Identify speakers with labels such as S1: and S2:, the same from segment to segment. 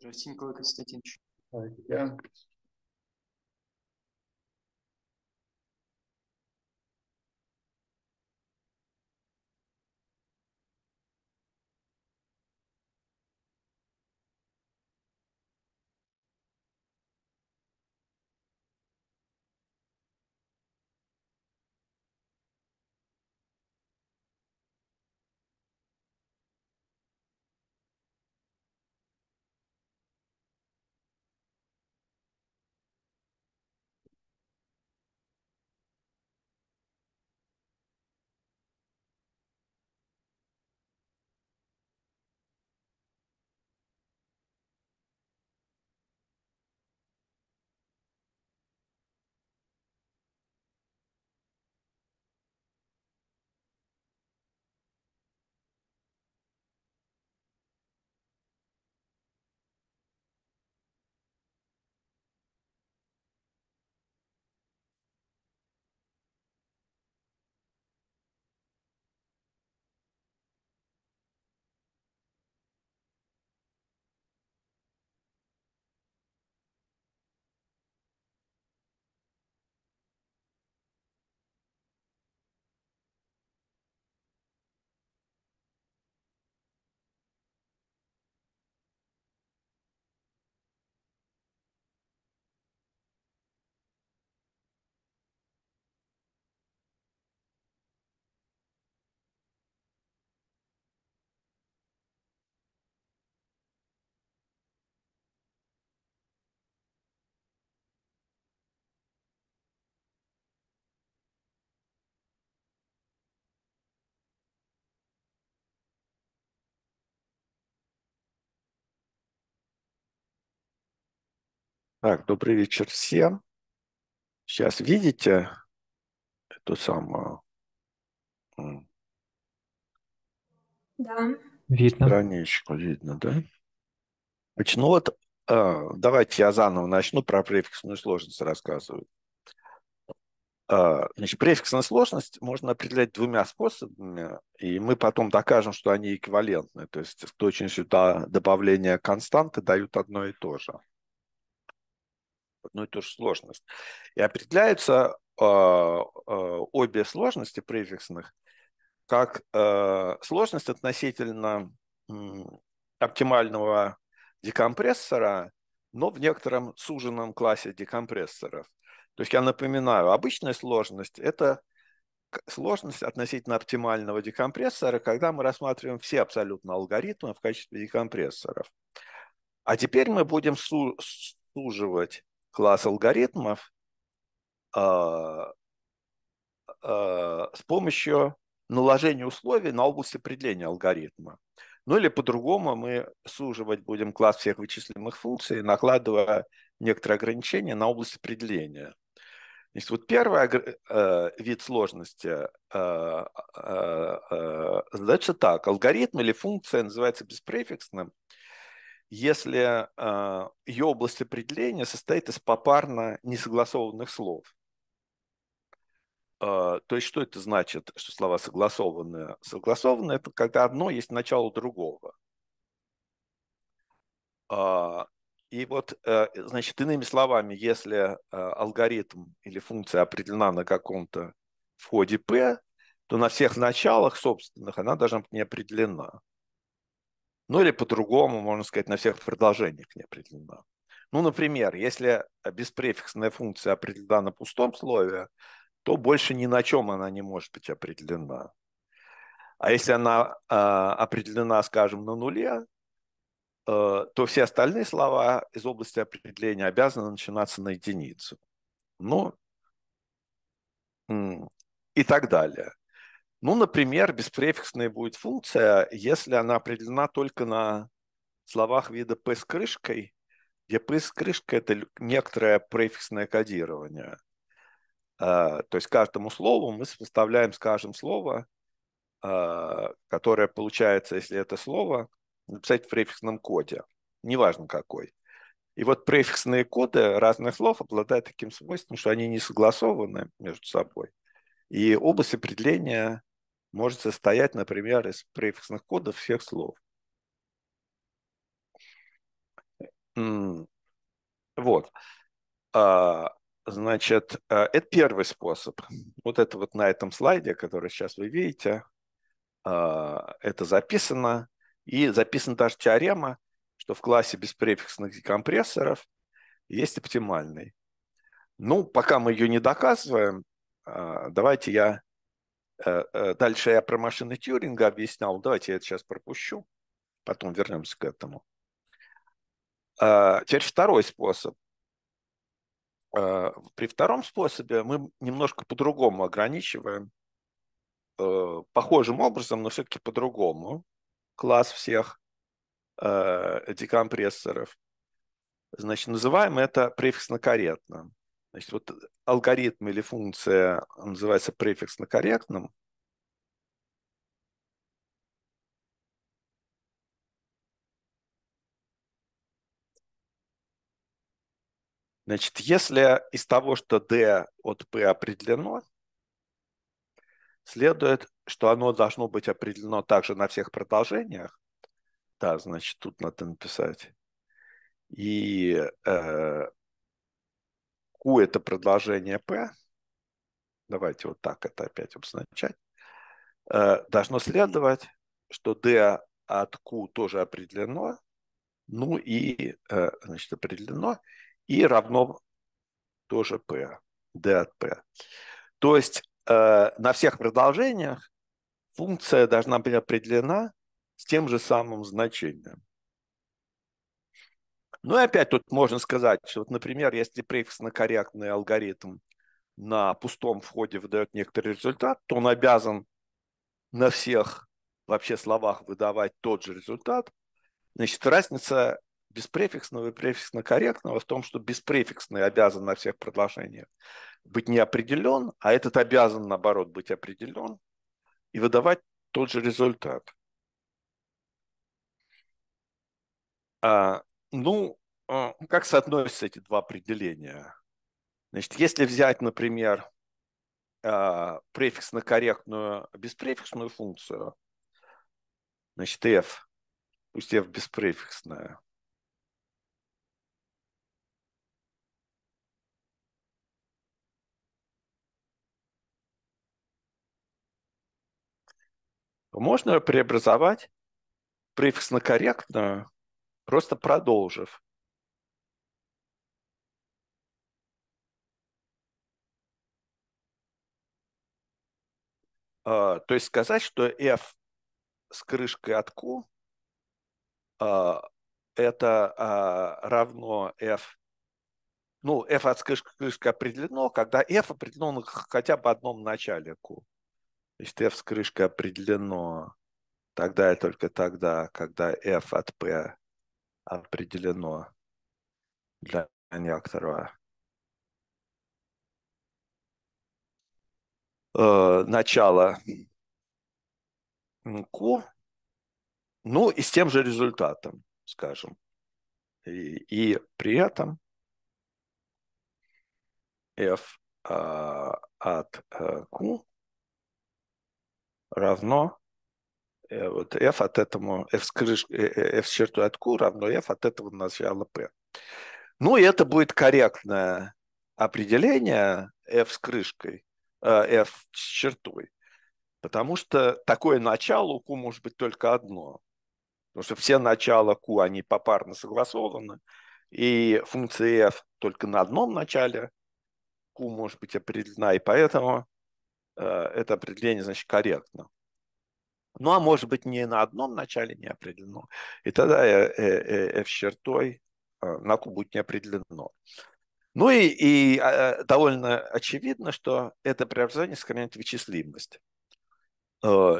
S1: Жартин Николай Константинович. Я Так, добрый вечер всем. Сейчас видите эту самую да. видно. страничку, видно, да? Значит, ну вот, а, давайте я заново начну про префиксную сложность рассказывать. А, значит, префиксная сложность можно определять двумя способами, и мы потом докажем, что они эквивалентны. То есть точность точностью до добавления константы дают одно и то же одну и ту же сложность. И определяются э, э, обе сложности префиксных как э, сложность относительно э, оптимального декомпрессора, но в некотором суженном классе декомпрессоров. То есть я напоминаю, обычная сложность – это сложность относительно оптимального декомпрессора, когда мы рассматриваем все абсолютно алгоритмы в качестве декомпрессоров. А теперь мы будем суживать класс алгоритмов а, а, с помощью наложения условий на область определения алгоритма. Ну или по-другому мы суживать будем класс всех вычислимых функций, накладывая некоторые ограничения на область определения. Значит, вот первый э, вид сложности э э, э, э, задается так. Алгоритм или функция называется беспрефиксным, если э, ее область определения состоит из попарно несогласованных слов. Э, то есть что это значит, что слова согласованы? Согласованы – это когда одно есть начало другого. А, и вот, э, значит, иными словами, если алгоритм или функция определена на каком-то входе P, то на всех началах собственных она должна быть не определена. Ну или по-другому, можно сказать, на всех предложениях не определена. Ну, например, если беспрефиксная функция определена на пустом слове, то больше ни на чем она не может быть определена. А если она э, определена, скажем, на нуле, э, то все остальные слова из области определения обязаны начинаться на единицу. Ну, и так далее. Ну, например, беспрефиксная будет функция, если она определена только на словах вида P с крышкой, где P с крышкой – это некоторое префиксное кодирование. А, то есть каждому слову мы составляем, скажем, слово, а, которое получается, если это слово, написать в префиксном коде, неважно какой. И вот префиксные коды разных слов обладают таким свойством, что они не согласованы между собой. И область определения может состоять, например, из префиксных кодов всех слов. Вот. А, значит, э, это первый способ. Вот это вот на этом слайде, который сейчас вы видите, а, это записано. И записана даже теорема, что в классе без префиксных декомпрессоров есть оптимальный. Ну, пока мы ее не доказываем, а, давайте я Э, э, дальше я про машины Тьюринга объяснял. Давайте я это сейчас пропущу. Потом вернемся к этому. А, теперь второй способ. А, при втором способе мы немножко по-другому ограничиваем. Э, похожим образом, но все-таки по-другому. Класс всех декомпрессоров. Значит, называем это префиксно-корректно. Значит, вот э, алгоритм или функция называется префиксно-корректным. Значит, если из того, что D от P определено, следует, что оно должно быть определено также на всех продолжениях. Да, значит, тут надо написать. И э, Q это предложение P, давайте вот так это опять обозначать, э, должно следовать, что D от Q тоже определено, ну и, э, значит, определено, и равно тоже P, D от P. То есть э, на всех продолжениях функция должна быть определена с тем же самым значением. Ну и опять тут можно сказать, что, вот, например, если префиксно-корректный алгоритм на пустом входе выдает некоторый результат, то он обязан на всех вообще словах выдавать тот же результат. Значит, разница беспрефиксного и префиксно-корректного в том, что беспрефиксный обязан на всех предложениях быть неопределен, а этот обязан, наоборот, быть определен и выдавать тот же результат. А ну, а, как соотносятся эти два определения? Значит, если взять, например, а, префиксно-корректную беспрефиксную функцию, значит, f, пусть f беспрефиксная, можно преобразовать префиксно-корректную просто продолжив. А, то есть сказать, что F с крышкой от Q а, это а, равно F ну, F от крышки крышки определено, когда F определено хотя бы одном начале Q. Значит, F с крышкой определено тогда и только тогда, когда F от P определено для некоторого э, начала Q, ну и с тем же результатом, скажем. И, и при этом f э, от э, Q равно Э, вот f от этому, f, с крыш, э, э, f с чертой от q равно f от этого начала p. Ну и это будет корректное определение f с крышкой, f с чертой. Потому что такое начало у q может быть только одно. Потому что все начала q, они попарно согласованы. И функция f только на одном начале q может быть определена. И поэтому это определение, значит, корректно. Ну, а может быть, не на одном начале не определено. И тогда F э, э, э, чертой а, на Q будет не определено. Ну и, и а, а, довольно очевидно, что это преобразование сохраняет вычислимость.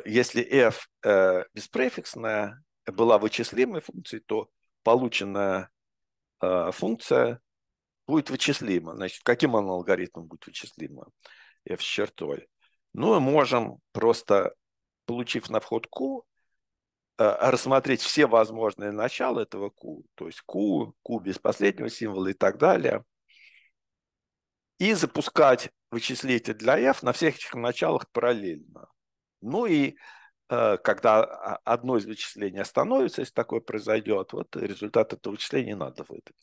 S1: Если f беспрефиксная была вычислимой функцией, то полученная функция будет вычислима. Значит, каким она алгоритмом будет вычислима? f с чертой. Ну, мы можем просто получив на вход Q, э, рассмотреть все возможные начала этого Q, то есть Q, Q без последнего символа и так далее, и запускать вычислитель для F на всех этих началах параллельно. Ну и э, когда одно из вычислений остановится, если такое произойдет, вот результат этого вычисления надо выдать.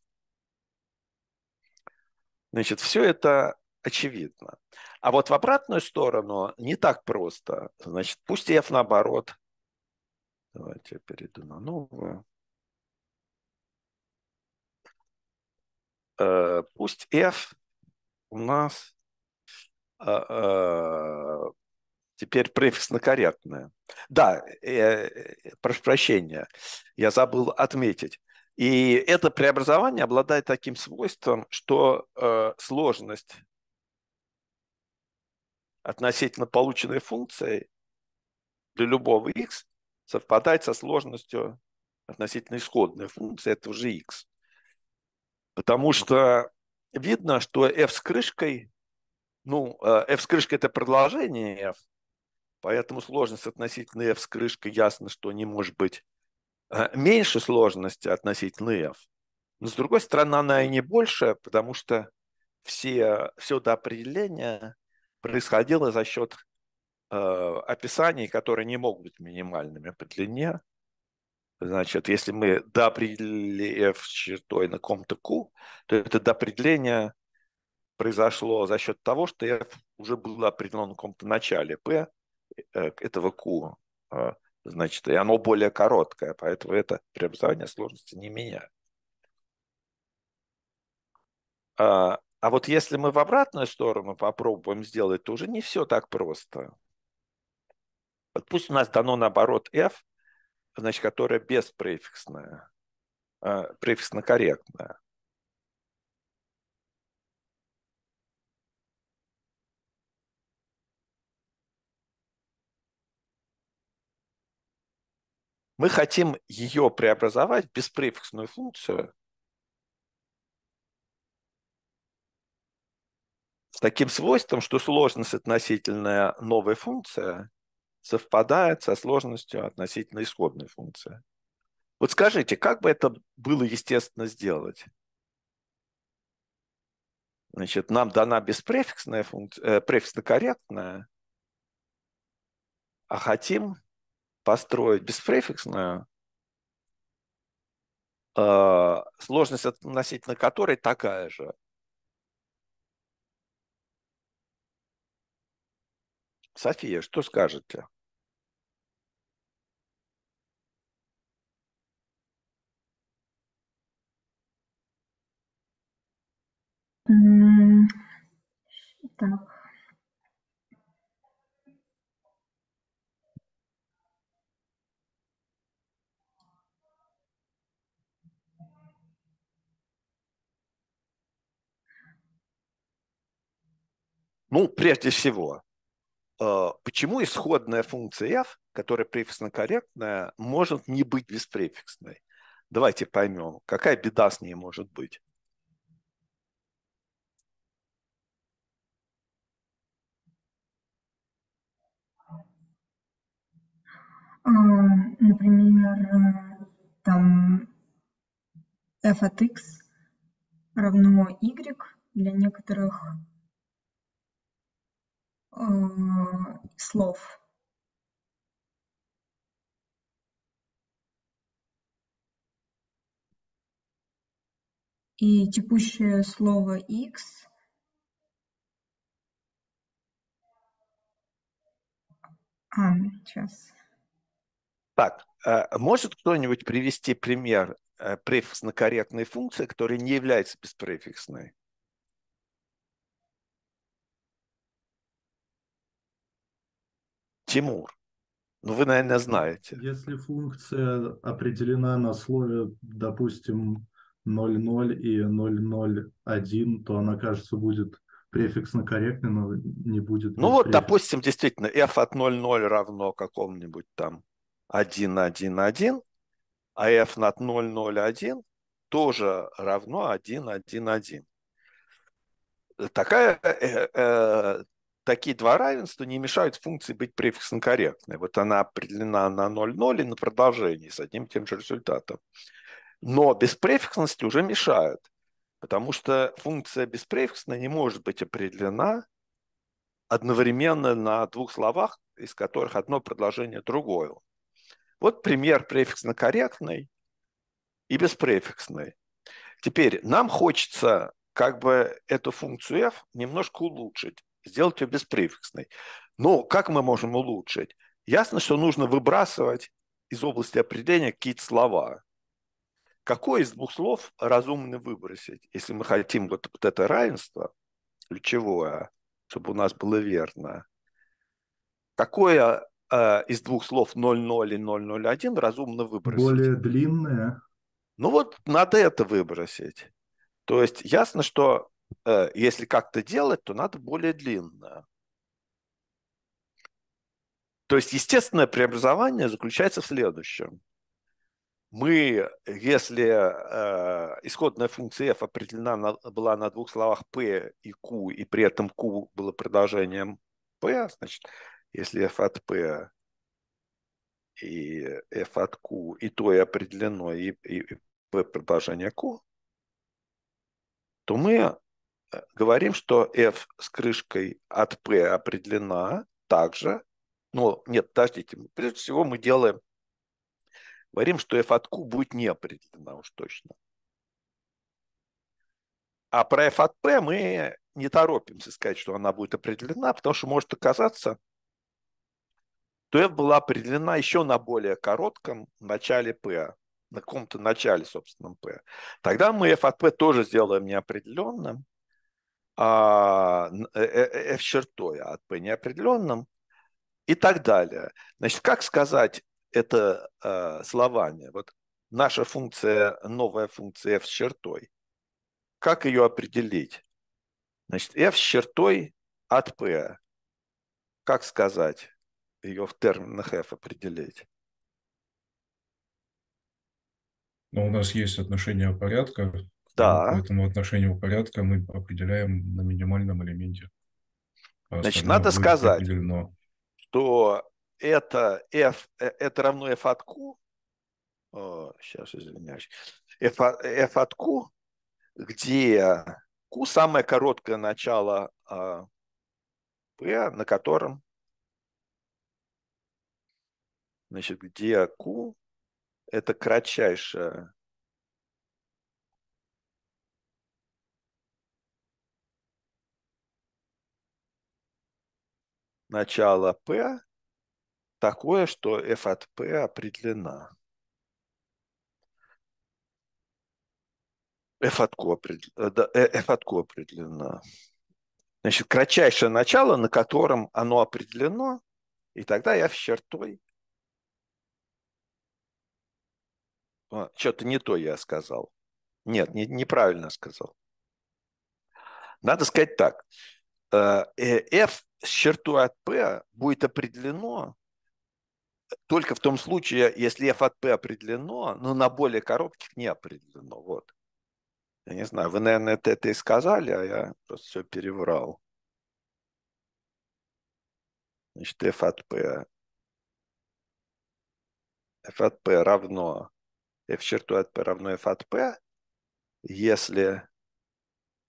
S1: Значит, все это очевидно. А вот в обратную сторону не так просто. Значит, пусть F наоборот. Давайте я перейду на новую. Э, пусть F у нас э, э, теперь префиксно-корректное. Да, прошу прощения, я забыл отметить. И это преобразование обладает таким свойством, что сложность относительно полученной функции для любого x совпадает со сложностью относительно исходной функции этого же x. Потому ну. что видно, что f с крышкой, ну, э, f с крышкой это продолжение f, поэтому сложность относительно f с крышкой ясно, что не может быть э, меньше сложности относительно f. Но с другой стороны, она и ну. не больше, потому что все, все до определения происходило за счет э, описаний, которые не могут быть минимальными по длине. Значит, если мы доопределили F чертой на ком-то Q, то это доопределение произошло за счет того, что F уже было определено на каком-то начале P, э, этого Q, э, значит, и оно более короткое, поэтому это преобразование сложности не меняет. А, а вот если мы в обратную сторону попробуем сделать, то уже не все так просто. Вот пусть у нас дано наоборот f, значит, которая беспрефиксное, э, а, префиксно корректная. Мы хотим ее преобразовать в беспрефиксную функцию – с таким свойством, что сложность относительная новой функции совпадает со сложностью относительно исходной функции. Вот скажите, как бы это было естественно сделать? Значит, нам дана беспрефиксная функция, э, префиксно-корректная, а хотим построить беспрефиксную, э, сложность относительно которой такая же. София, что скажете? Так. Ну, прежде всего, Э, почему исходная функция f, которая префиксно-корректная, может не быть беспрефиксной? Давайте поймем, какая беда с ней может быть. А, например, э, там f от x равно y для некоторых Э, слов. И текущее слово x а, сейчас. Так, э, может кто-нибудь привести пример э, префиксно-корректной функции, которая не является беспрефиксной? Тимур, ну вы, наверное, знаете. Если функция определена на слове, допустим, 0,0 и 0,01, то она, кажется, будет префиксно корректной, но не будет... Ну вот, префикс. допустим, действительно, f от 0,0 равно какому-нибудь там 1,1,1, а f над 0,01 тоже равно 1,1,1. Такая, э, э, такие два равенства не мешают функции быть префиксно корректной. Вот она определена на 0,0 и на продолжении с одним и тем же результатом. Но без префиксности уже мешают, потому что функция беспрефиксная не может быть определена одновременно на двух словах, из которых одно предложение другое. Вот пример префиксно корректной и беспрефиксный. Теперь нам хочется как бы эту функцию f немножко улучшить сделать ее беспрефиксной. Но как мы можем улучшить? Ясно, что нужно выбрасывать из области определения какие-то слова. Какое из двух слов разумно выбросить, если мы хотим вот, вот это равенство ключевое, чтобы у нас было верно? Какое э, из двух слов 00 и 001 разумно выбросить? Более длинное. Ну вот надо это выбросить. То есть ясно, что Э, если как-то делать, то надо более длинное. То есть естественное преобразование заключается в следующем. Мы, если э, исходная функция f определена на, была на двух словах p и q, и при этом q было продолжением p, значит, если f от p и f от q, и то и определено, и, и p продолжение q, то мы говорим, что f с крышкой от p определена также. но ну, нет, подождите. Прежде всего мы делаем... Говорим, что f от q будет не определена уж точно. А про f от p мы не торопимся сказать, что она будет определена, потому что может оказаться, что f была определена еще на более коротком начале p, на каком-то начале, собственном p. Тогда мы f от p тоже сделаем неопределенным, f а, э, э, э, чертой от p неопределенным и так далее. Значит, как сказать это а, словами? Вот наша функция, новая функция f с чертой. Как ее определить? Значит, f с чертой от p. Как сказать ее в терминах f определить? Но ну, у нас есть отношение порядка, да. поэтому отношение порядка мы определяем на минимальном элементе.
S2: А Значит, надо сказать,
S1: определено. что это f, э, это равно f от q, о, сейчас извиняюсь, f, f от q, где q самое короткое начало а, p, на котором, значит, где q это кратчайшее начало P такое, что f от P определена. F от, Q определена, э, F э, от Q определена. Значит, кратчайшее начало, на котором оно определено, и тогда я в чертой. А, Что-то не то я сказал. Нет, не, неправильно сказал. Надо сказать так. Э, F с чертой от P будет определено только в том случае, если F от P определено, но на более коротких не определено. Вот. Я не знаю, вы, наверное, это, это и сказали, а я просто все переврал. Значит, F от P. F от P равно F черту от P равно F от P, если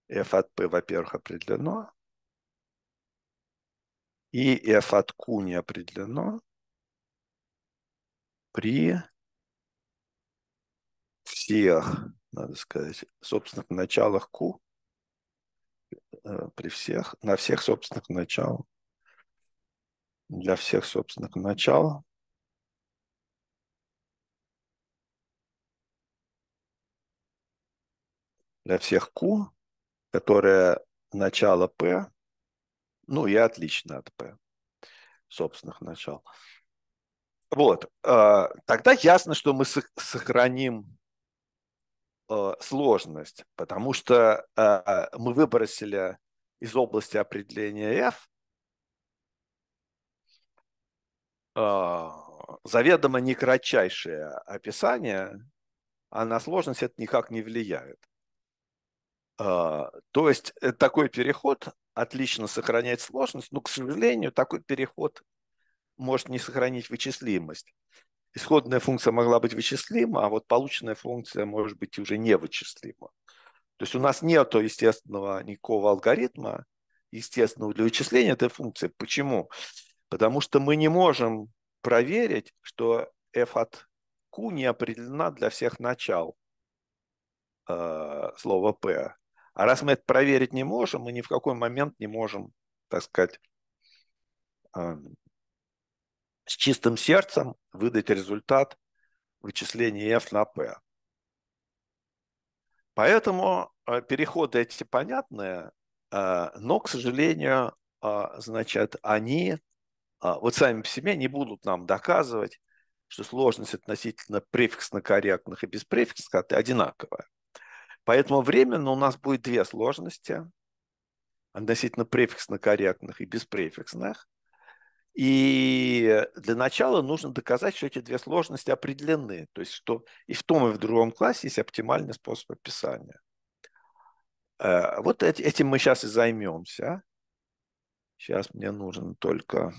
S1: F от P, во-первых, определено, и f от q не определено при всех, надо сказать, собственных началах q, э, при всех, на всех собственных началах для всех собственных начал, для всех q, которое начало p ну, я отлично от П собственных начал. Вот, а, тогда ясно, что мы сохраним а, сложность, потому что а, мы выбросили из области определения F заведомо не кратчайшее описание, а на сложность это никак не влияет. То есть э, такой переход отлично сохранять сложность, но, к сожалению, такой переход может не сохранить вычислимость. Исходная функция могла быть вычислима, а вот полученная функция может быть уже не вычислима. То есть у нас нет естественного никакого алгоритма, естественного для вычисления этой функции. Почему? Потому что мы не можем проверить, что f от q не определена для всех начал э, слова p. А раз мы это проверить не можем, мы ни в какой момент не можем, так сказать, с чистым сердцем выдать результат вычисления F на P. Поэтому э, переходы эти понятные, э, но, к сожалению, э, значит, они вот сами по себе не будут нам доказывать, что сложность относительно префиксно корректных и беспрефиксно одинаковая. Поэтому временно у нас будет две сложности относительно префиксно-корректных и беспрефиксных. И для начала нужно доказать, что эти две сложности определены, то есть что и в том, и в другом классе есть оптимальный способ описания. Э, вот этим мы сейчас и займемся. Сейчас мне нужен только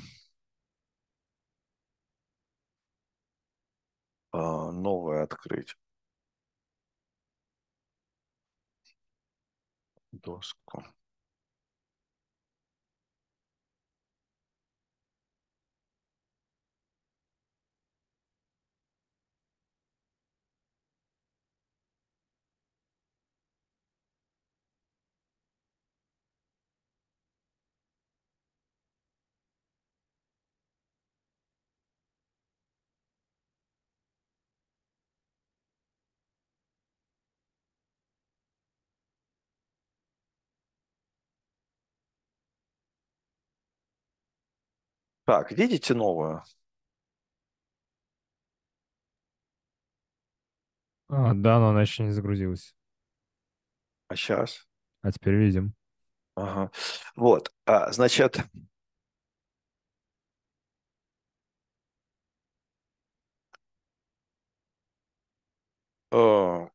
S1: э, новое открыть. 2 Так, видите новую? А, да, но она еще не загрузилась. А сейчас? А теперь видим. Ага. Вот, а, значит... Э,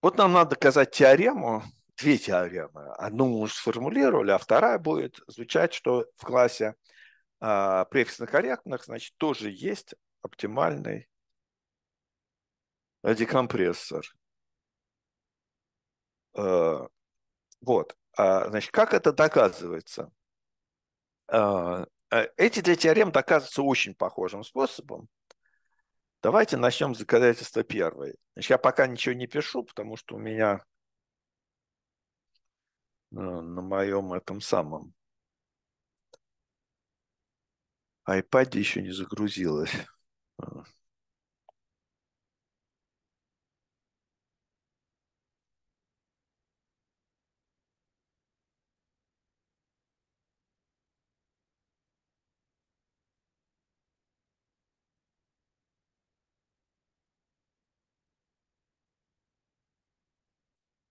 S1: вот нам надо доказать теорему, две теоремы. Одну мы уже сформулировали, а вторая будет звучать, что в классе э, а, префисно-корректных, значит, тоже есть оптимальный декомпрессор. Э, вот. А, значит, как это доказывается? Э, э, эти две теоремы доказываются очень похожим способом. Давайте начнем с доказательства первой. Значит, я пока ничего не пишу, потому что у меня Э, на моем этом самом iPad еще не загрузилось. Э,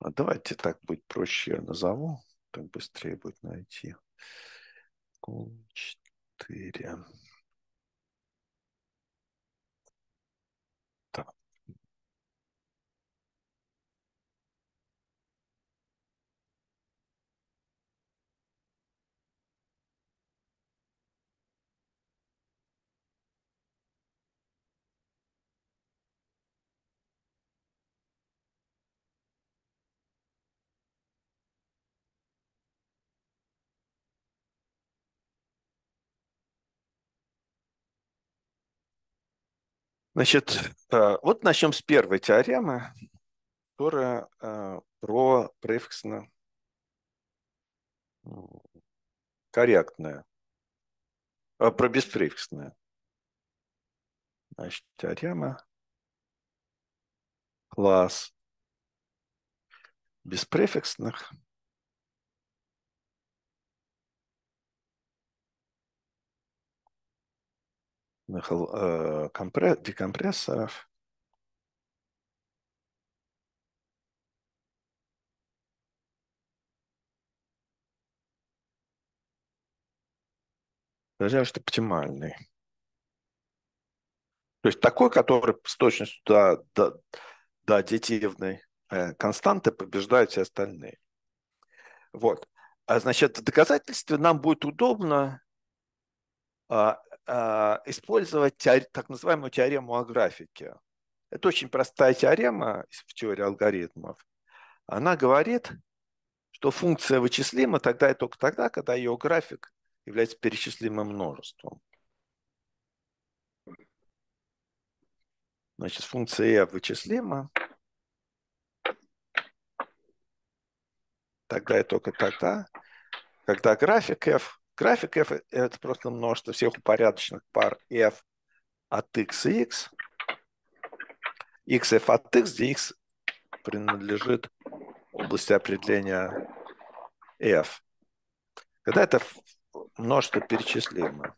S1: А давайте так будет проще я назову, так быстрее будет найти. 4. Значит, э, вот начнем с первой теоремы, которая э, про префиксно ну, корректное, а, про беспрефиксное. Значит, теорема класс беспрефиксных – Э, декомпрессоров. А что оптимальный. То есть такой, который с точностью до, до, до аддитивной э, константы побеждают все остальные. Вот. А значит, в доказательстве нам будет удобно а, а, использовать так называемую теорему о графике. Это очень простая теорема в теории алгоритмов. Она говорит, что функция вычислима тогда и только тогда, когда ее график является перечислимым множеством. Значит, функция f «э» вычислима. Тогда и только тогда, когда график f График f – это просто множество всех упорядоченных пар f от x и x. xf от x, где x принадлежит области определения f. Когда это множество перечислимое.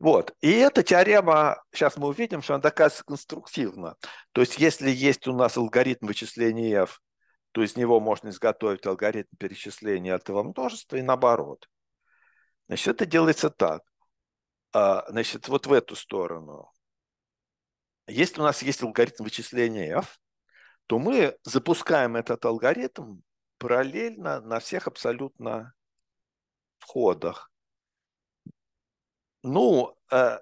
S1: Вот. И эта теорема, сейчас мы увидим, что она доказывается конструктивно. То есть, если есть у нас алгоритм вычисления f, то из него можно изготовить алгоритм перечисления этого множества и наоборот. Значит, это делается так. А, значит, вот в эту сторону. Если у нас есть алгоритм вычисления f, то мы запускаем этот алгоритм параллельно на всех абсолютно входах. Ну, э,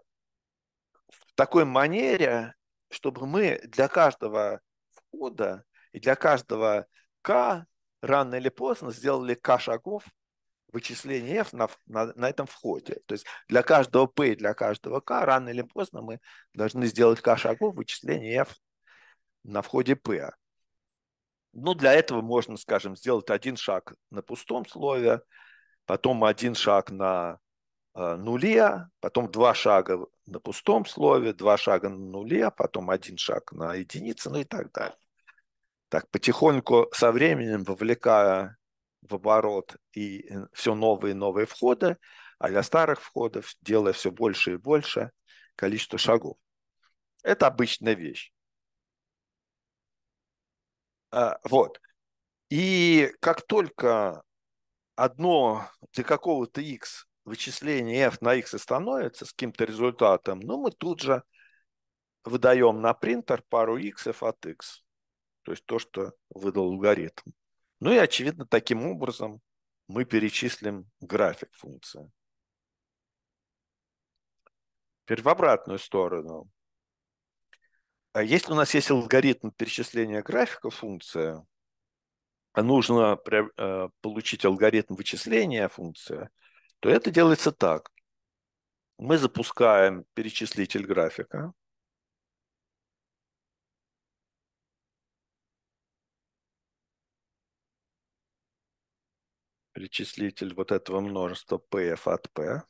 S1: в такой манере, чтобы мы для каждого входа и для каждого к рано или поздно сделали К шагов вычисления F на, на, на этом входе. То есть для каждого P и для каждого К рано или поздно мы должны сделать К шагов вычисления F на входе P. Ну, для этого можно, скажем, сделать один шаг на пустом слове, потом один шаг на э, нуле, потом два шага на пустом слове, два шага на нуле, потом один шаг на единице, ну и так далее так потихоньку со временем вовлекая в оборот и э, все новые и новые входы, а для старых входов делая все больше и больше количество шагов. Это обычная вещь. А, вот. И как только одно для какого-то x вычисление f на x становится с каким-то результатом, ну мы тут же выдаем на принтер пару x от x то есть то, что выдал алгоритм. Ну и, очевидно, таким образом мы перечислим график функции. Теперь в обратную сторону. а Если у нас есть алгоритм перечисления графика функции, нужно э, получить алгоритм вычисления функции, то это делается так. Мы запускаем перечислитель графика, перечислитель вот этого множества pf от p.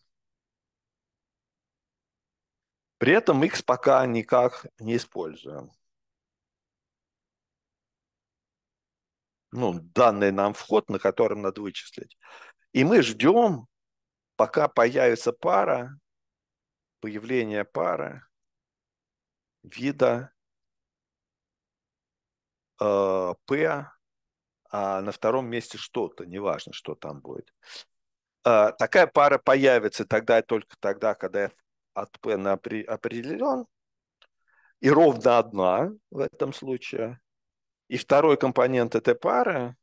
S1: При этом x пока никак не используем. Ну, данный нам вход, на котором надо вычислить. И мы ждем, пока появится пара, появление пары вида э, P а на втором месте что-то, неважно, что там будет. А, такая пара появится тогда и только тогда, когда F от P определен, и ровно одна в этом случае. И второй компонент этой пары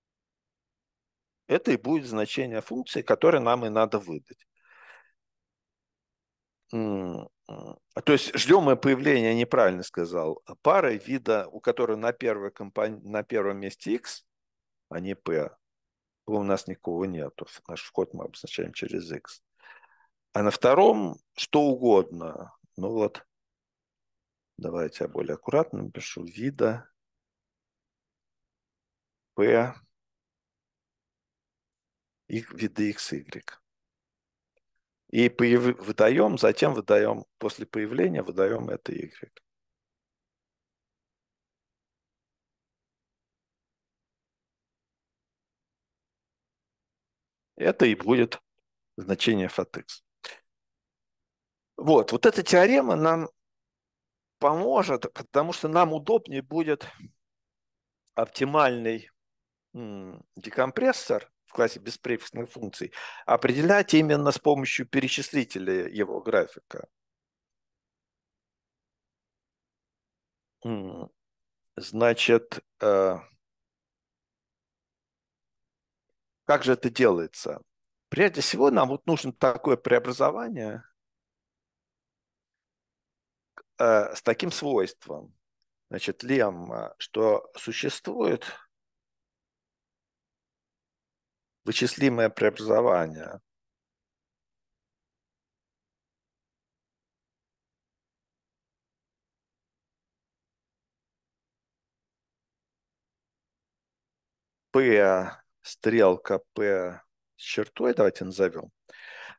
S1: – это и будет значение функции, которое нам и надо выдать. А, а, то есть ждем мы появления, неправильно сказал, пары вида, у которой на, первой компон... на первом месте X, а не P. У нас никого нету. Наш вход мы обозначаем через X. А на втором что угодно. Ну вот, давайте я более аккуратно напишу. Вида P, и вида X, Y. И появ... выдаем, затем выдаем, после появления выдаем это y. Это и будет значение f x. Вот, вот эта теорема нам поможет, потому что нам удобнее будет оптимальный декомпрессор классе беспрефиксных функций, определять именно с помощью перечислителя его графика. Значит, э, как же это делается? Прежде всего, нам вот нужно такое преобразование э, с таким свойством. Значит, лемма, что существует вычислимое преобразование. P, стрелка P с чертой, давайте назовем,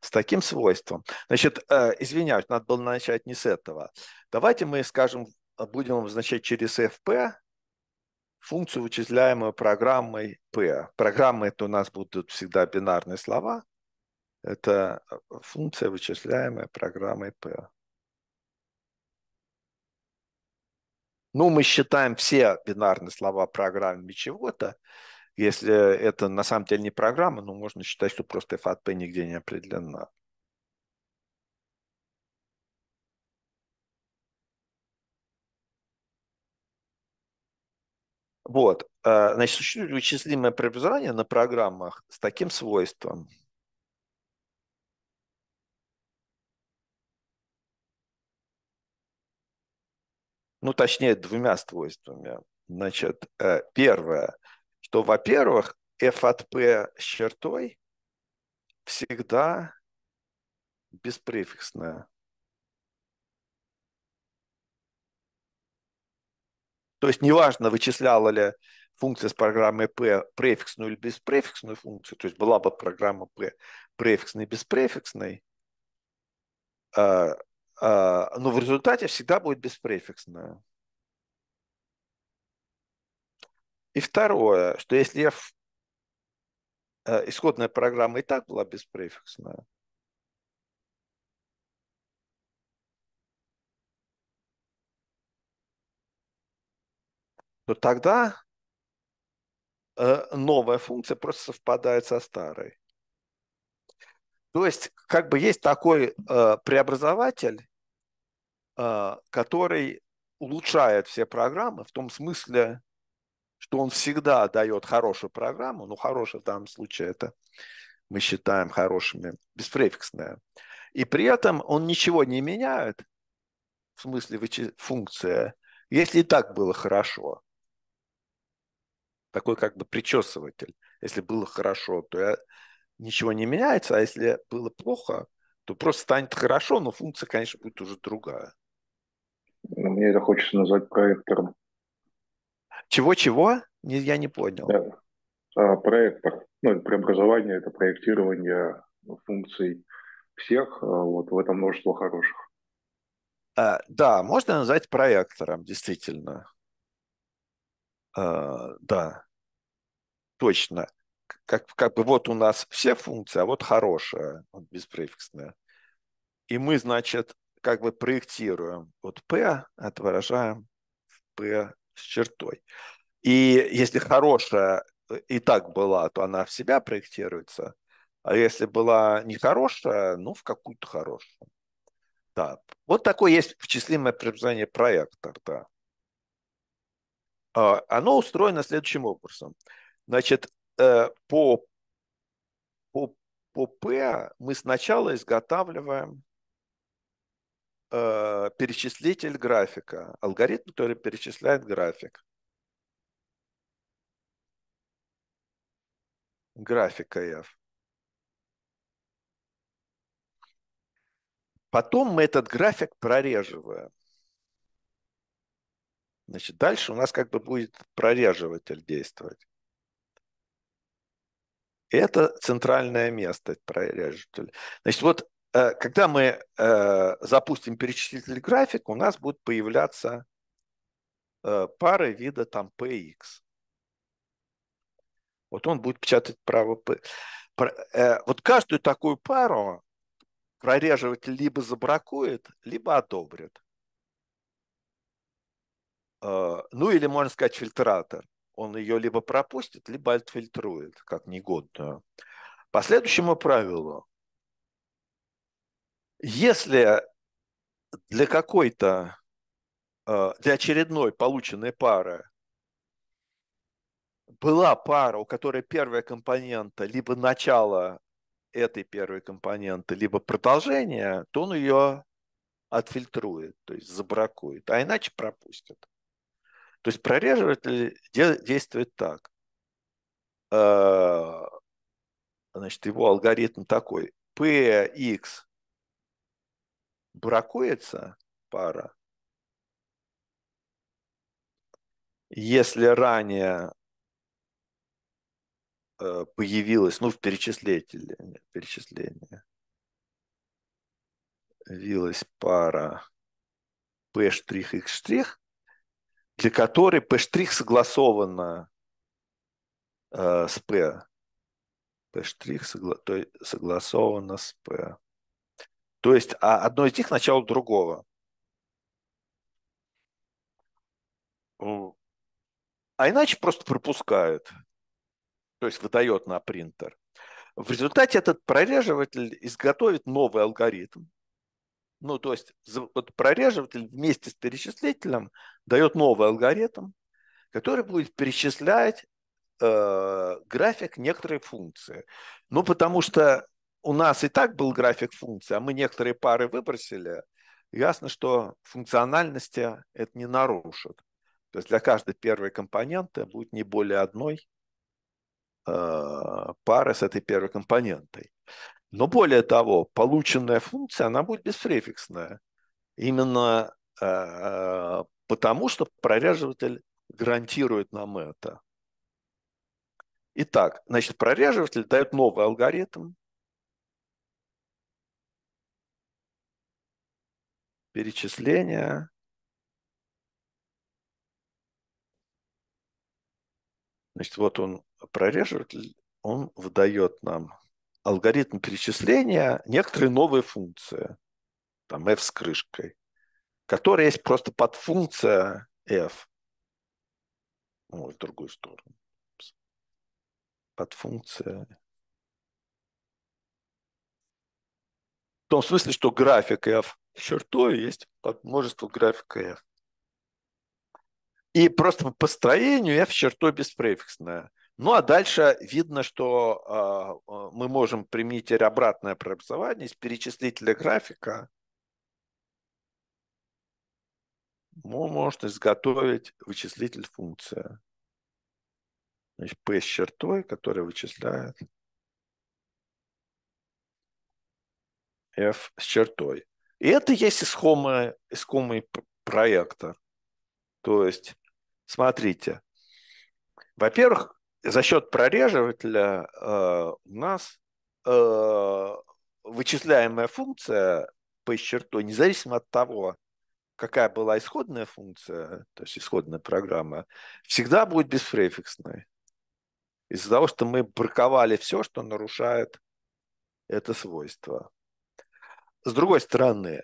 S1: с таким свойством. Значит, э, извиняюсь, надо было начать не с этого. Давайте мы, скажем, будем обозначать через FP функцию, вычисляемую программой P. Программы это у нас будут всегда бинарные слова. Это функция, вычисляемая программой P. Ну, мы считаем все бинарные слова программами чего-то. Если это на самом деле не программа, ну, можно считать, что просто f от p нигде не определена. Вот, э, значит, существует вычислимое преобразование на программах с таким свойством. Ну, точнее, двумя свойствами. Значит, э, первое, что, во-первых, f от p с чертой всегда беспрефиксная. То есть неважно, вычисляла ли функция с программой P префиксную или беспрефиксную функцию, то есть была бы программа P префиксной, беспрефиксной, а, а, но в результате всегда будет беспрефиксная. И второе, что если f, э, исходная программа и так была беспрефиксная, то тогда э, новая функция просто совпадает со старой. То есть, как бы есть такой э, преобразователь, э, который улучшает все программы в том смысле, что он всегда дает хорошую программу, ну, хорошая в данном случае это мы считаем хорошими, беспрефиксная, и при этом он ничего не меняет, в смысле функция, если и так было хорошо такой как бы причесыватель. Если было хорошо, то ничего не меняется, а если было плохо, то просто станет хорошо, но функция, конечно, будет уже другая. Но ну, мне это хочется назвать проектором. Чего-чего? Я не понял. Да. А, проектор. Ну, преобразование – это проектирование функций всех. А, вот в этом множество хороших. А, да, можно назвать проектором, действительно. А, да, точно. Как, как бы вот у нас все функции, а вот хорошая, вот беспрефиксная. И мы, значит, как бы проектируем вот P, отображаем в P с чертой. И если хорошая э, и так была, то она в себя проектируется. А если была нехорошая, ну, в какую-то хорошую. Да. Вот такое есть в вычислимое преобразование проектор, да. А, оно устроено следующим образом. Значит, э, по, по, по P мы сначала изготавливаем э, перечислитель графика, алгоритм, который перечисляет график. Графика F. Потом мы этот график прореживаем. Значит, дальше у нас как бы будет прореживатель действовать. Это центральное место прореживатель. Значит, вот э, когда мы э, запустим перечислитель график, у нас будут появляться э, пары вида там PX. Вот он будет печатать право P. Вот каждую такую пару прореживатель либо забракует, либо одобрит. А, ну или, можно сказать, фильтратор. Он ее либо пропустит, либо отфильтрует, как негодную. По следующему правилу, если для какой-то, а, для очередной полученной пары была пара, у которой первая компонента, либо начало этой первой компоненты, либо продолжение, то он ее отфильтрует, то есть забракует, а иначе пропустит. То есть прореживатель действует так. А, значит, его алгоритм такой. PX бракуется пара. Если ранее э, появилась, ну, в перечислении, перечисление, появилась пара P' X' для которой P' согласовано э, с P. P' согла, то есть согласовано с P. То есть а одно из них начало другого. А иначе просто пропускает, То есть выдает на принтер. В результате этот прореживатель изготовит новый алгоритм, ну, то есть вот прореживатель вместе с перечислителем дает новый алгоритм, который будет перечислять э, график некоторой функции. Ну, потому что у нас и так был график функции, а мы некоторые пары выбросили. Ясно, что функциональности это не нарушит. То есть для каждой первой компоненты будет не более одной э, пары с этой первой компонентой. Но более того, полученная функция, она будет беспрефиксная. Именно э, э, потому, что прореживатель гарантирует нам это. Итак, значит, прореживатель дает новый алгоритм. Перечисления. Значит, вот он, прореживатель, он выдает нам алгоритм перечисления некоторые новые функции, там f с крышкой, которая есть просто подфункция f. Ой, ну, в другую сторону. Подфункция. В том смысле, что график f чертой есть множество графика f. И просто по построению f чертой беспрефиксная. Ну а дальше видно, что э, мы можем применить обратное преобразование из перечислителя графика. Мы ну, можем изготовить вычислитель функция. Значит, P с чертой, которая вычисляет F с чертой. И это есть искомый, искомый проектор. То есть, смотрите, во-первых, за счет прореживателя э, у нас э, вычисляемая функция по чертой, независимо от того, какая была исходная функция, то есть исходная программа, всегда будет беспрефиксной. Из-за того, что мы браковали все, что нарушает это свойство. С другой стороны,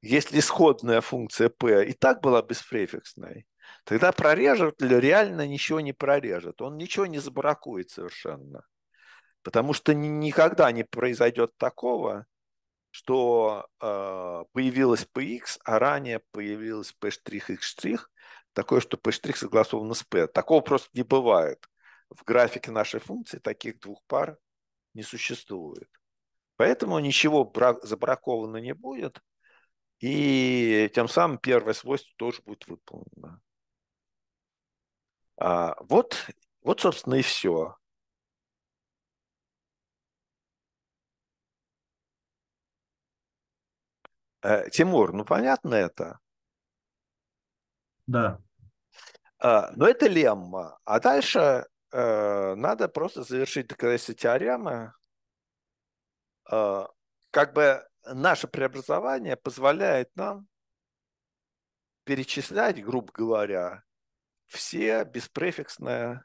S1: если исходная функция p и так была беспрефиксной, Тогда прорежет ли реально ничего не прорежет. Он ничего не забракует совершенно. Потому что никогда не произойдет такого, что э, появилась PX, а ранее появилась P'X', такое, что P' согласовано с P. Такого просто не бывает. В графике нашей функции таких двух пар не существует. Поэтому ничего забраковано не будет, и тем самым первое свойство тоже будет выполнено. А, вот, вот, собственно, и все. Э, Тимур, ну понятно это? Да. А, но ну, это лемма. А дальше э, надо просто завершить доказательство теоремы. Э, а, как бы наше преобразование позволяет нам перечислять, грубо говоря, все беспрефиксная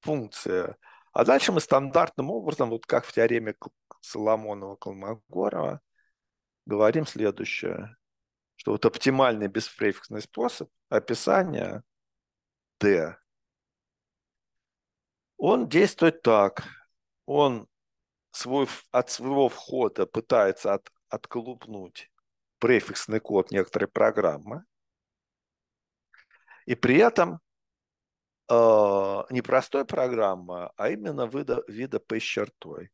S1: функция. А дальше мы стандартным образом, вот как в теореме Соломонова-Колмогорова, говорим следующее, что вот оптимальный беспрефиксный способ описания D, он действует так, он свой, от своего входа пытается от, отклубнуть префиксный код некоторой программы, и при этом э, не простой программы, а именно вида, вида P с чертой.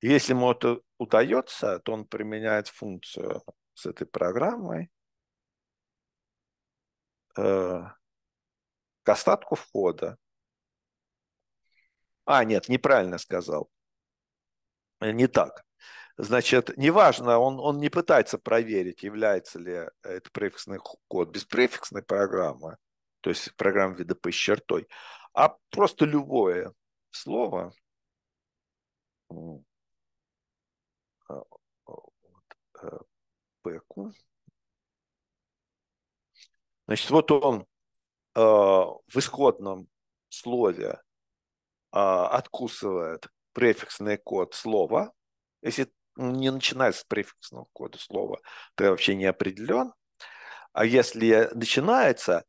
S1: Если ему это удается, то он применяет функцию с этой программой э, к остатку входа. А, нет, неправильно сказал. Э, не так. Значит, неважно, он, он не пытается проверить, является ли э, это префиксный код без префиксной программы, то есть программа вида с чертой, а просто любое слово а, э, Пеку. Значит, вот он э, в исходном слове э, откусывает префиксный код слова. Если не начиная с префиксного кода слова, ты вообще не определен. А если начинается,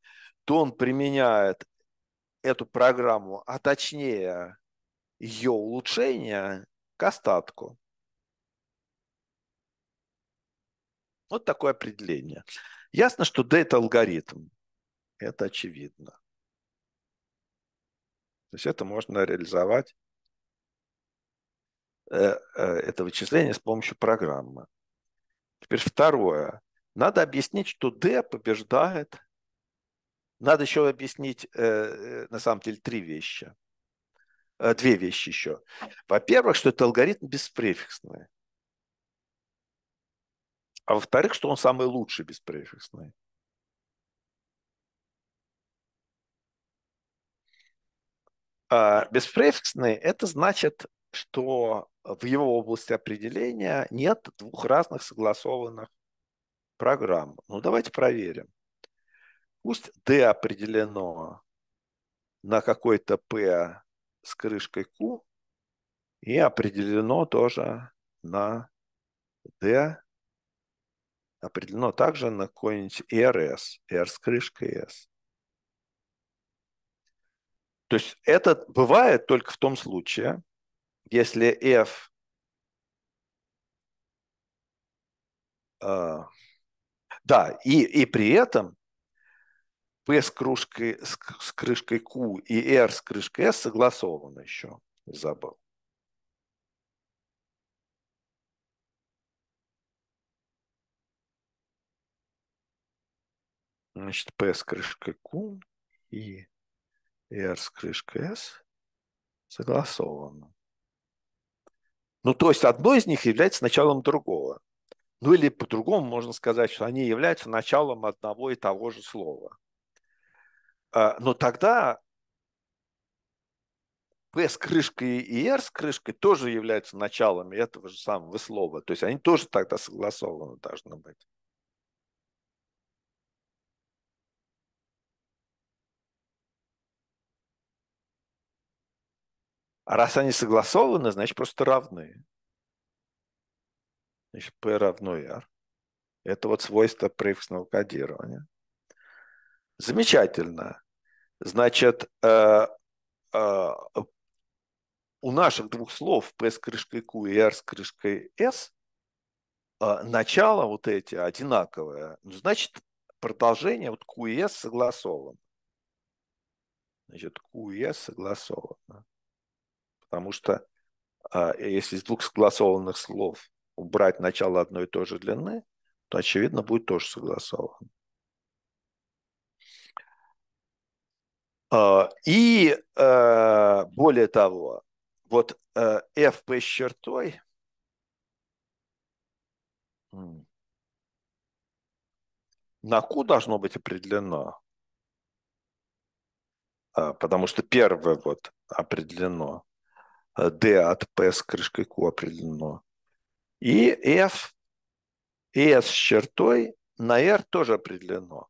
S1: то он применяет эту программу, а точнее ее улучшение к остатку. Вот такое определение. Ясно, что D – это алгоритм. Это очевидно. То есть это можно реализовать Э, э, это вычисление с помощью программы. Теперь второе. Надо объяснить, что D побеждает. Надо еще объяснить, э, на самом деле, три вещи. Две вещи еще. Во-первых, что это алгоритм беспрефиксный. А во-вторых, что он самый лучший беспрефиксный. А, беспрефиксный – это значит, что в его области определения нет двух разных согласованных программ. Ну, давайте проверим. Пусть D определено на какой-то P с крышкой Q и определено тоже на D, определено также на какой-нибудь RS, R с крышкой S. То есть это бывает только в том случае, если f а, да, и, и при этом P с, кружкой, с, с крышкой Q и R с крышкой S согласованы еще. Забыл. Значит, P с крышкой Q и R с крышкой S согласованы. Ну, то есть одно из них является началом другого. Ну или по-другому можно сказать, что они являются началом одного и того же слова. А, но тогда П с крышкой и Р с крышкой тоже являются началами этого же самого слова. То есть они тоже тогда согласованы должны быть. А раз они согласованы, значит просто равны. Значит, P равно R. Это вот свойство префиксного кодирования. Замечательно. Значит, э, э, у наших двух слов P с крышкой Q и R с крышкой S э, начало вот эти одинаковое. Ну, значит, продолжение вот Q и S согласовано. Значит, Q и S согласовано. Потому что а, если из двух согласованных слов убрать начало одной и той же длины, то, очевидно, будет тоже согласовано. А, и э, более того, вот э, f p с чертой на Q должно быть определено, а, потому что первое вот определено. Э, D от P с крышкой Q определено. И F, и S с чертой на R тоже определено.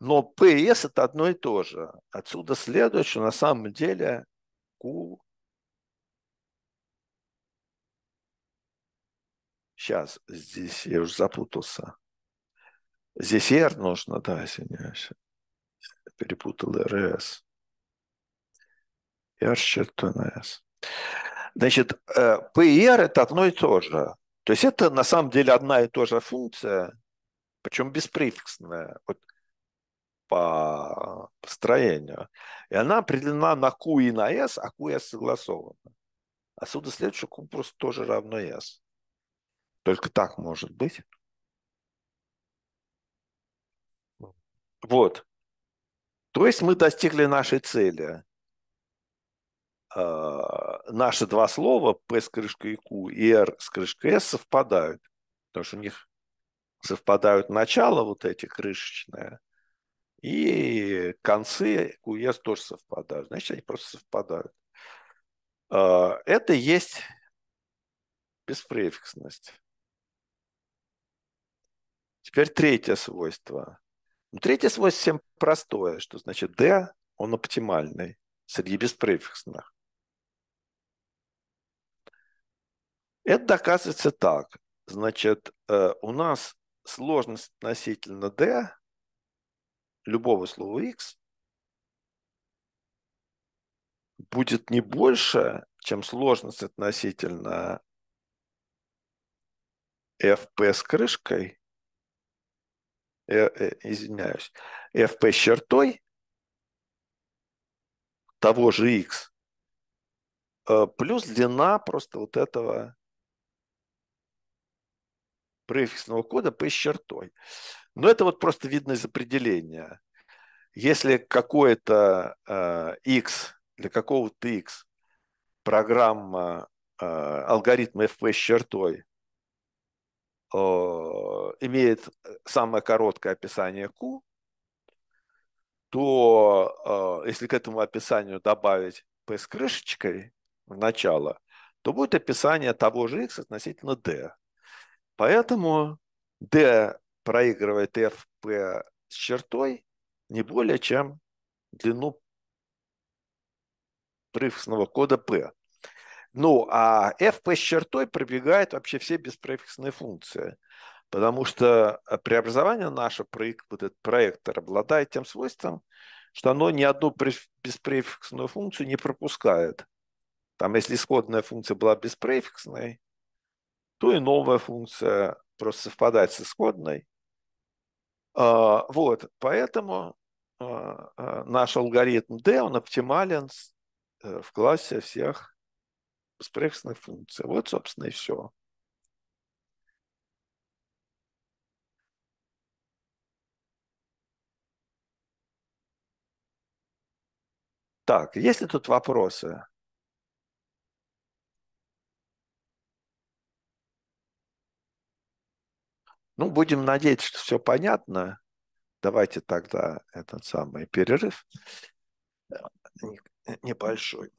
S1: Но P и S это одно и то же. Отсюда следует, что на самом деле Q... Сейчас, здесь я уже запутался. Здесь R нужно, да, извиняюсь. Перепутал RS. R на S. Значит, э, P и e R это одно и то же. То есть это на самом деле одна и та же функция, причем беспрефиксная вот, по построению. И она определена на Q и на S, а Q и S согласованы. Отсюда следует, что Q просто тоже равно S. Только так может быть. Вот. То есть мы достигли нашей цели. А, наши два слова P с крышкой Q и R с крышкой S совпадают, потому что у них совпадают начало вот эти крышечные, и концы Q и S тоже совпадают. Значит, они просто совпадают. А, это есть беспрефиксность. Теперь третье свойство. Ну, третье свойство всем простое, что значит D, он оптимальный среди беспрефиксных. Это оказывается так. Значит, э, у нас сложность относительно D любого слова x будет не больше, чем сложность относительно FP с крышкой, э, э, извиняюсь, FP с чертой того же x, плюс длина просто вот этого префиксного кода P с чертой. Но это вот просто видно из определения. Если какое-то э, X, для какого-то X программа, э, алгоритм FP с чертой э, имеет э, самое короткое описание Q, то э, если к этому описанию добавить P с крышечкой в начало, то будет описание того же X относительно D. Поэтому D проигрывает FP с чертой не более чем длину префиксного кода P. Ну, а FP с чертой пробегает вообще все беспрефиксные функции. Потому что преобразование наше, вот этот проектор, обладает тем свойством, что оно ни одну беспрефиксную функцию не пропускает. Там, если исходная функция была беспрефиксной, то и новая функция просто совпадает с исходной. А, вот, поэтому а, а, наш алгоритм D, он оптимален э, в классе всех беспрексных функций. Вот, собственно, и все. Так, есть ли тут вопросы? Ну, будем надеяться, что все понятно. Давайте тогда этот самый перерыв э, э, небольшой.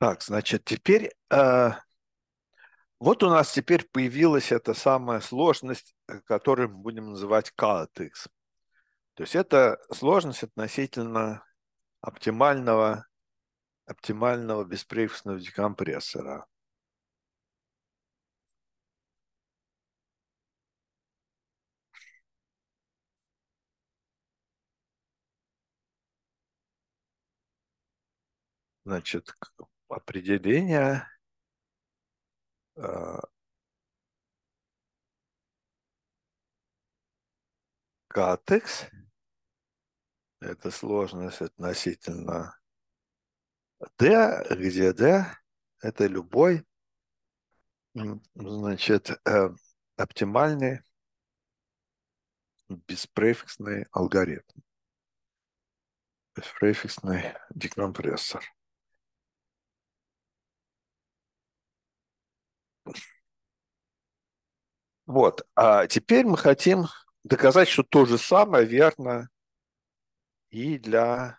S1: Так, значит, теперь э, вот у нас теперь появилась эта самая сложность, э, которую мы будем называть CALTX. То есть это сложность относительно оптимального, оптимального беспривкусного декомпрессора. Значит, определение а, катекс – это сложность относительно D, где D – это любой, значит, э, оптимальный беспрефиксный алгоритм, беспрефиксный декомпрессор – Вот. А теперь мы хотим доказать, что то же самое верно и для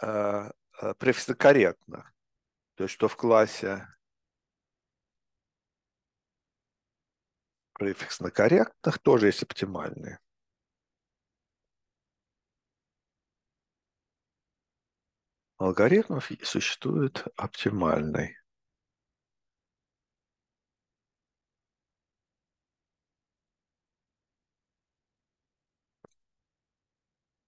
S1: э, э префиса То есть, что в классе префиксно корректных тоже есть оптимальные. Алгоритмов существует оптимальный.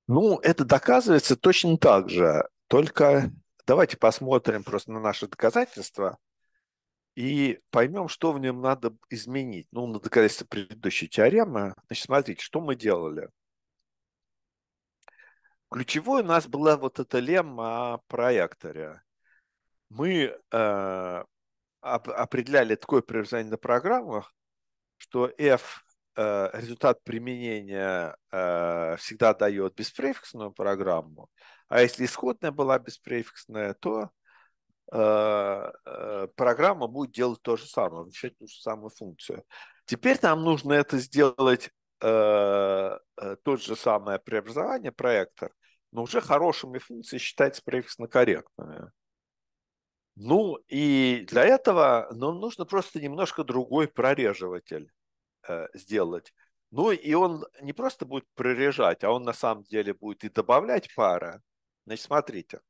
S1: Ну, это доказывается точно так же, только давайте посмотрим просто на наши доказательства и поймем, что в нем надо изменить. Ну, на доказательство предыдущей теоремы. Значит, смотрите, что мы делали. Ключевой у нас была вот эта лемма о проекторе. Мы э, определяли такое прерывание на программах, что F Э, результат применения э, всегда дает беспрефиксную программу, а если исходная была беспрефиксная, то э, программа будет делать то же самое, включать ту же самую функцию. Теперь нам нужно это сделать, тот же самое преобразование, проектор, но уже хорошими функциями считать префиксно корректными. Ну и для этого нам нужно просто немножко другой прореживатель. Э, сделать. Ну и он не просто будет прорежать, а он на самом деле будет и добавлять пара. Значит, смотрите.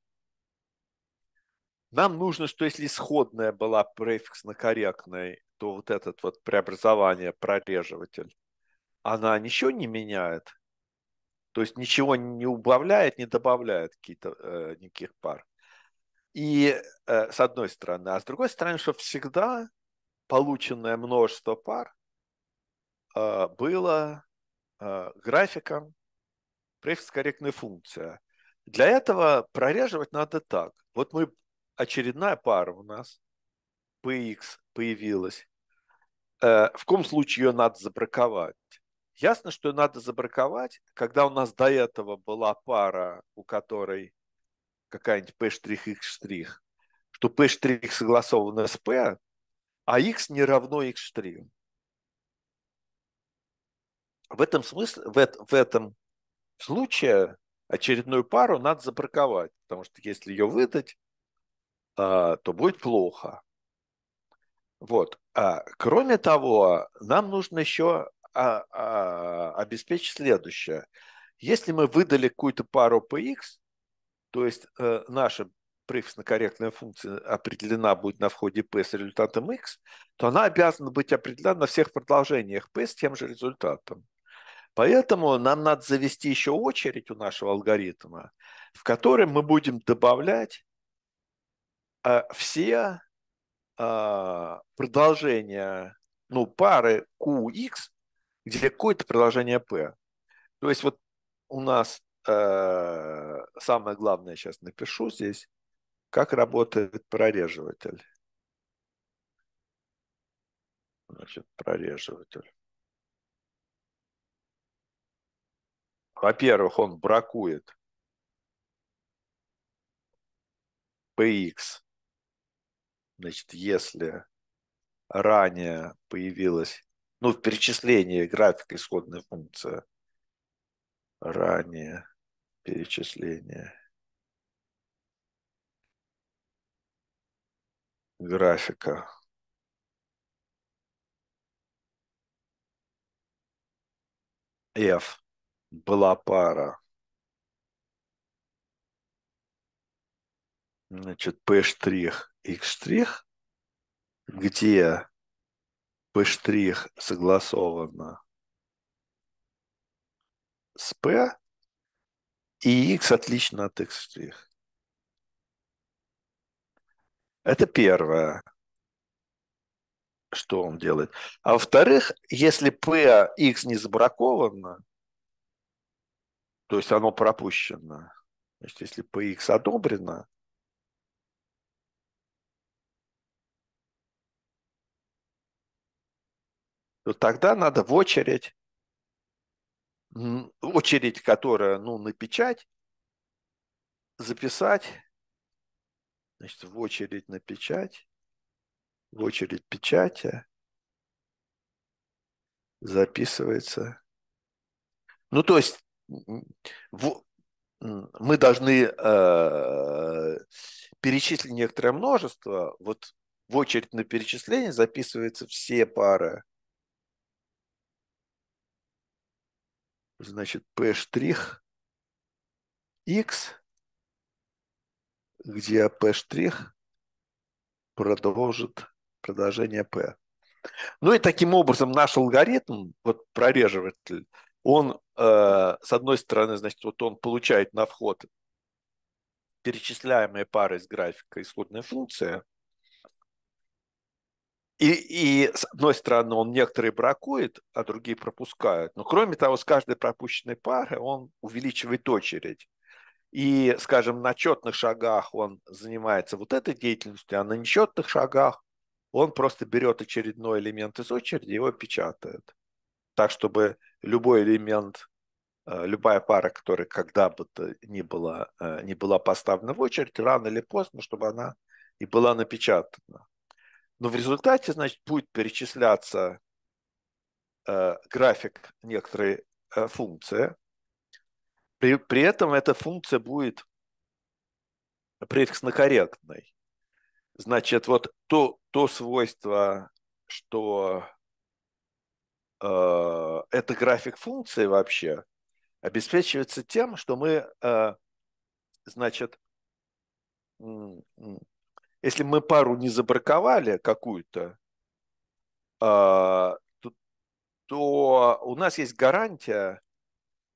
S1: Нам нужно, что если исходная была префиксно-корректной, то вот этот вот преобразование, прореживатель, она ничего не меняет. То есть ничего не убавляет, не добавляет какие-то, э, никаких пар. И э, с одной стороны. А с другой стороны, что всегда полученное множество пар а, было а, графиком префикс функция. Для этого прореживать надо так. Вот мы очередная пара у нас, px появилась. Э, в каком случае ее надо забраковать? Ясно, что ее надо забраковать, когда у нас до этого была пара, у которой какая-нибудь p'x', что p' согласовано с p, а x не равно x'. В этом смысле, в, в этом случае очередную пару надо запарковать, потому что если ее выдать, а, то будет плохо. Вот. А, кроме того, нам нужно еще а, а, обеспечить следующее. Если мы выдали какую-то пару px, то есть э, наша префисно-корректная функция определена будет на входе p с результатом x, то она обязана быть определена на всех продолжениях p с тем же результатом. Поэтому нам надо завести еще очередь у нашего алгоритма, в которой мы будем добавлять э, все э, продолжения, ну, пары QX, где какое-то продолжение P. То есть вот у нас э, самое главное, сейчас напишу здесь, как работает прореживатель. Значит, прореживатель. Во-первых, он бракует px. Значит, если ранее появилась, ну, в перечислении графика исходная функция, ранее перечисление графика F была пара. Значит, P' X', где P' согласовано с P, и X отлично от X'. Это первое, что он делает. А во-вторых, если P, X не забраковано, то есть оно пропущено. то есть если PX одобрено, то тогда надо в очередь, очередь, которая, ну, на печать, записать, значит, в очередь на печать, в очередь печати записывается. Ну, то есть М-м. мы должны э, перечислить некоторое множество. Вот в очередь на перечисление записываются все пары. Значит, P' X, где P' продолжит продолжение P. Ну и таким образом наш алгоритм, вот прореживатель, он Э, с одной стороны, значит, вот он получает на вход перечисляемые пары из графика исходная функция, и, и с одной стороны он некоторые бракует, а другие пропускают. Но кроме того, с каждой пропущенной пары он увеличивает очередь. И, скажем, на четных шагах он занимается вот этой деятельностью, а на нечетных шагах он просто берет очередной элемент из очереди и его печатает. Так, чтобы любой элемент, э, любая пара, которая когда бы то ни была, э, не была поставлена в очередь, рано или поздно, чтобы она и была напечатана. Но в результате, значит, будет перечисляться э, график некоторой функции. При, при этом эта функция будет префиксно-корректной. Значит, вот то, то свойство, что э, это график функции вообще обеспечивается тем, что мы, э, значит, если мы пару не забраковали какую-то, э, то, у нас есть гарантия,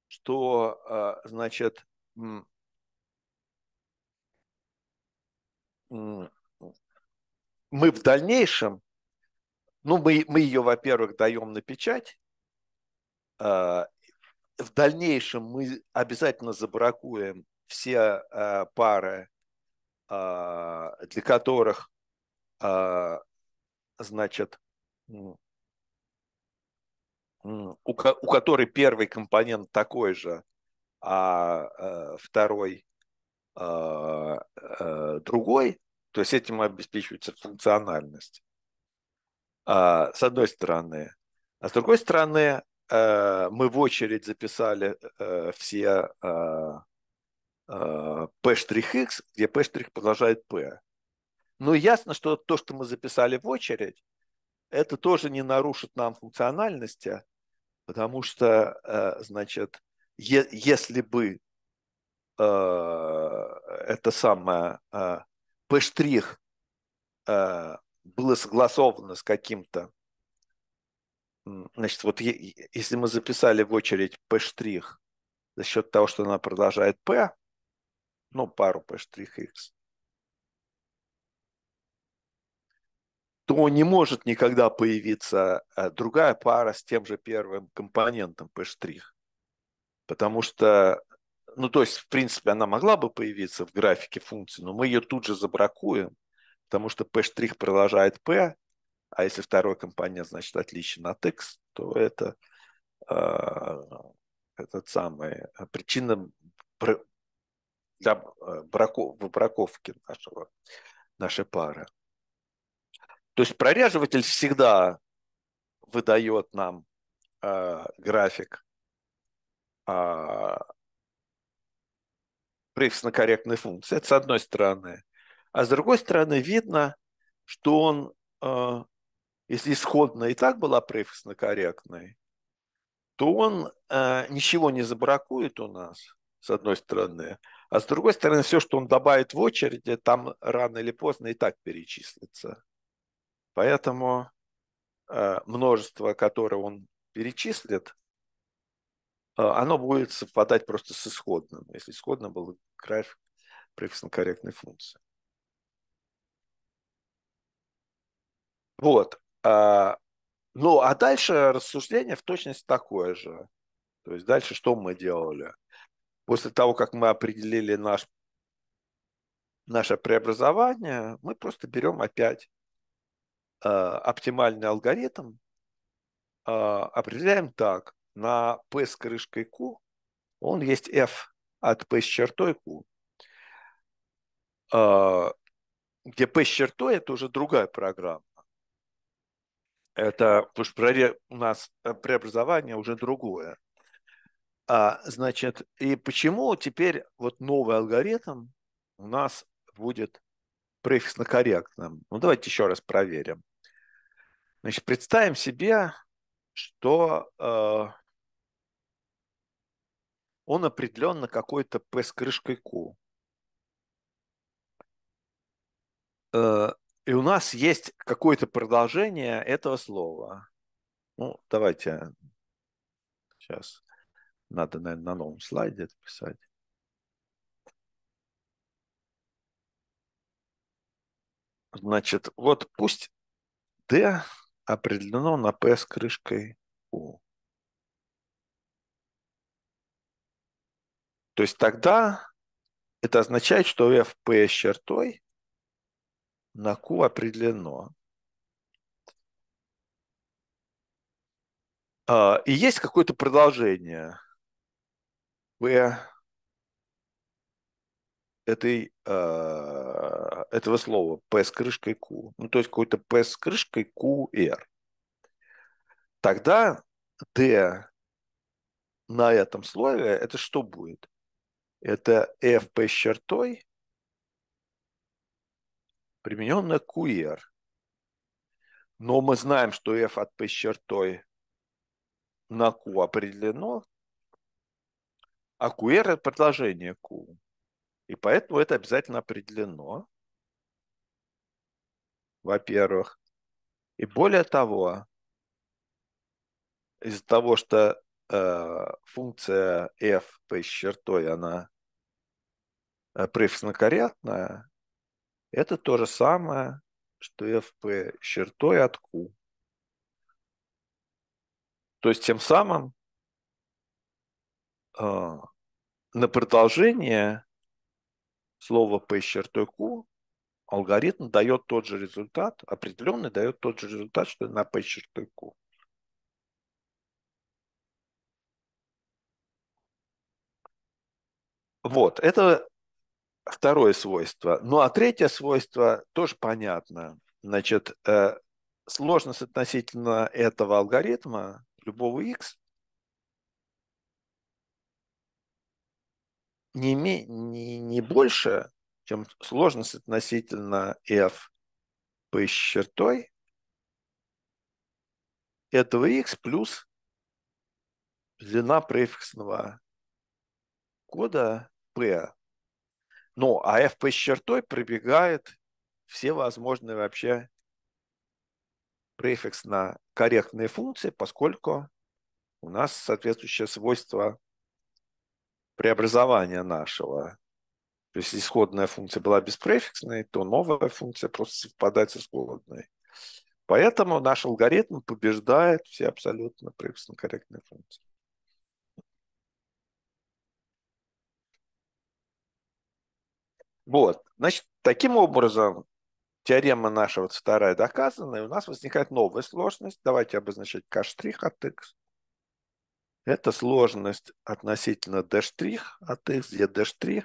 S1: что, э, значит, мы в дальнейшем ну, мы, мы ее, во-первых, даем на печать. А, в дальнейшем мы обязательно забракуем все а, пары, а, для которых, значит, у, у которой первый компонент такой же, а э, второй э, другой, то есть этим обеспечивается функциональность. А, с одной стороны. А с другой стороны, э, мы в очередь записали э, все э, P-X, где P' продолжает P. Но ясно, что то, что мы записали в очередь, это тоже не нарушит нам функциональности, потому что, значит, е- если бы это самое P' было согласовано с каким-то, значит, вот если мы записали в очередь P' за счет того, что она продолжает P, ну, пару P'X, то не может никогда появиться э, другая пара с тем же первым компонентом P'. Потому что, ну, то есть, в принципе, она могла бы появиться в графике функции, но мы ее тут же забракуем, потому что P' штрих продолжает P, а если второй компонент, значит, отличен от X, то это э, этот самый, а, причина для а, браков, браковки нашего, нашей пары. То есть прореживатель всегда выдает нам э, график э, префисно-корректной функции. Это с одной стороны. А с другой стороны, видно, что он, а, если исходно и так была префисно корректной, то он а, ничего не забракует у нас, с одной стороны. А с другой стороны, все, что он добавит в очереди, там рано или поздно и так перечислится. Поэтому а, множество, которое он перечислит, оно будет совпадать просто с исходным, если исходно был график префисно корректной функции. Вот. А, ну, а дальше рассуждение в точности такое же. То есть дальше что мы делали? После того, как мы определили наш, наше преобразование, мы просто берем опять э, оптимальный алгоритм, э, определяем так. На P с крышкой Q он есть F от P с чертой Q. Э, где P с чертой – это уже другая программа. Это, потому что проре, у нас э, преобразование уже другое. А, значит, и почему теперь вот новый алгоритм у нас будет префиксно-корректным? Ну, давайте еще раз проверим. Значит, представим себе, что э, он определен на какой-то P с крышкой Q. Э, и у нас есть какое-то продолжение этого слова. Ну, давайте сейчас. Надо, наверное, на новом слайде это писать. Значит, вот пусть D определено на P с крышкой U. То есть тогда это означает, что F P с чертой на Q определено. А, и есть какое-то продолжение P этой, а, этого слова P с крышкой Q. Ну, то есть какой-то P с крышкой QR. Тогда D на этом слове это что будет? Это FP с чертой примененно QR. Но мы знаем, что F от P с чертой на Q определено, а QR – это предложение Q. И поэтому это обязательно определено, во-первых. И более того, из-за того, что э, функция f p с чертой, она э, префисно корректная, это то же самое, что FP с чертой от Q. То есть тем самым э, на продолжение слова P с чертой Q алгоритм дает тот же результат, определенный дает тот же результат, что и на P с чертой Q. Вот, это второе свойство. Ну а третье свойство тоже понятно. Значит, э, сложность относительно этого алгоритма, любого x, не, име, не, не больше, чем сложность относительно f по чертой этого x плюс длина префиксного кода p ну, а F с чертой пробегает все возможные вообще префикс на корректные функции, поскольку у нас соответствующее свойство преобразования нашего. То есть исходная функция была беспрефиксной, то новая функция просто совпадает с исходной. Поэтому наш алгоритм побеждает все абсолютно префиксно корректные функции. Вот. Значит, таким образом, теорема наша вот вторая доказана, и у нас возникает новая сложность. Давайте обозначать k' от x. Это сложность относительно d' от x, где d'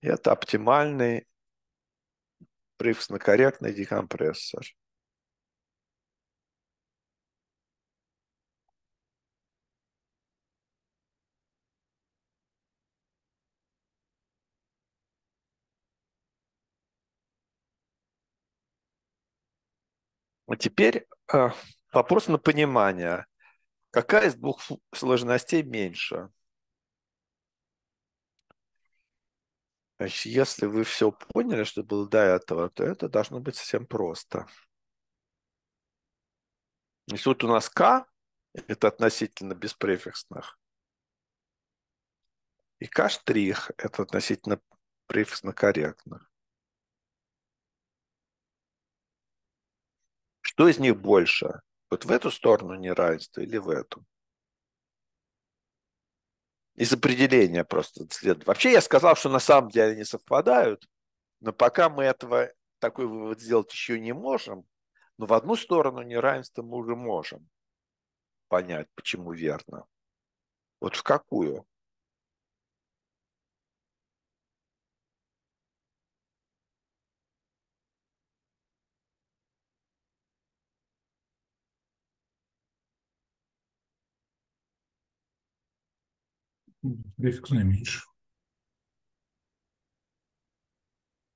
S1: это оптимальный привкусно-корректный декомпрессор. А теперь а, вопрос на понимание. Какая из двух сложностей меньше? Значит, если вы все поняли, что было до этого, то это должно быть совсем просто. Если вот у нас К, это относительно беспрефиксных, и К' – это относительно префиксно корректных. Что из них больше? Вот в эту сторону неравенства или в эту? Из определения просто. Вообще я сказал, что на самом деле они совпадают, но пока мы этого такой вывод сделать еще не можем, но в одну сторону неравенства мы уже можем понять, почему верно. Вот в какую? Префикс меньше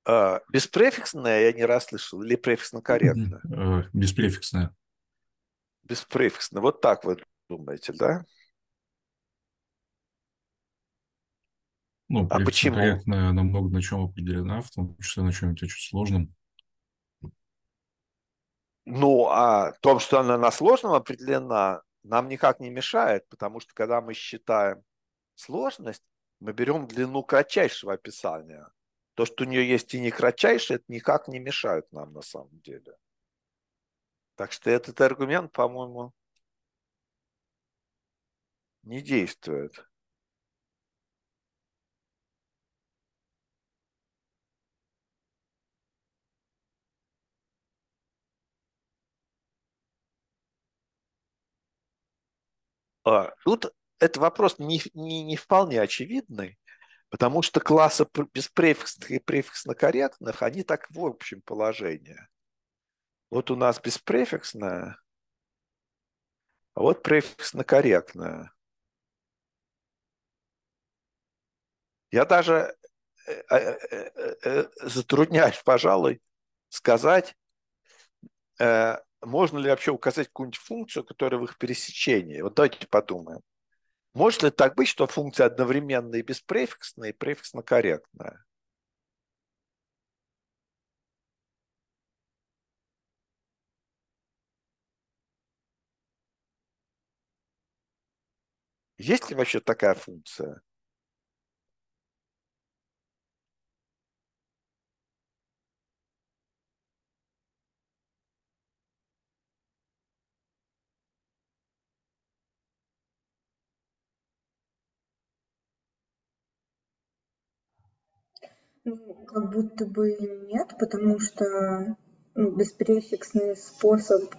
S1: А, беспрефиксная я не раз слышал, или префиксно корректно? Э, беспрефиксная. Беспрефиксно. Вот так вы думаете, да? Ну, а почему? корректная намного на чем определена, в том числе на чем-нибудь очень сложном. Ну, а том, что она на сложном определена, нам никак не мешает, потому что когда мы считаем сложность, мы берем длину кратчайшего описания. То, что у нее есть и не кратчайшее, это никак не мешает нам на самом деле. Так что этот аргумент, по-моему, не действует. А, тут это вопрос не, не, не вполне очевидный, потому что классы беспрефиксных и префиксно-корректных, они так в общем положении. Вот у нас беспрефиксное, а вот префиксно корректная. Я даже э, э, э, затрудняюсь, пожалуй, сказать, можно ли вообще указать какую-нибудь функцию, которая в их пересечении. Вот давайте подумаем. Может ли так быть, что функция одновременно и беспрефиксная, и префиксно-корректная? Есть ли вообще такая функция? Ну, как будто бы нет, потому что ну, беспрефиксный способ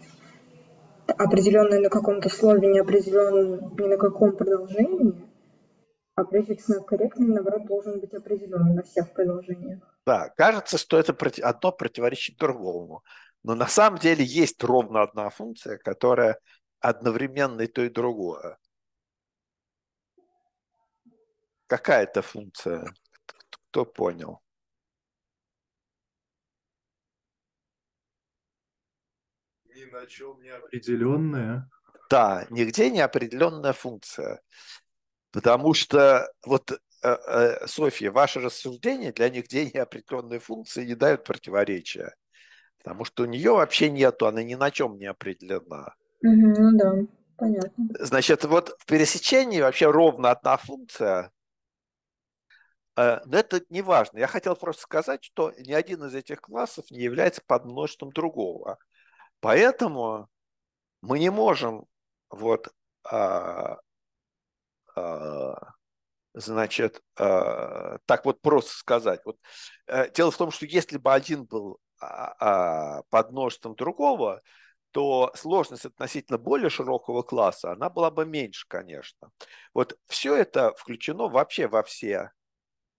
S1: определенный на каком-то слове не определен ни на каком продолжении, а префиксно корректный, наоборот, должен быть определен на всех продолжениях. Да, кажется, что это одно противоречит другому. Но на самом деле есть ровно одна функция, которая одновременно и то, и другое. Какая это функция? Кто понял? Ни на чем не определенная. Да, нигде не определенная функция. Потому что вот э, э, Софья, ваши рассуждения для нигде не определенной функции не дают противоречия. Потому что у нее вообще нету, она ни на чем не определена. Угу, ну да, понятно. Значит, вот в пересечении вообще ровно одна функция – Э, но это не важно. Я хотел просто сказать, что ни один из этих классов не является подмножеством другого. Поэтому мы не можем вот а, а, значит а, так вот просто сказать. Вот, а, дело в том, что если бы один был а, а, подмножеством другого, то сложность относительно более широкого класса, она была бы меньше, конечно. Вот все это включено вообще во все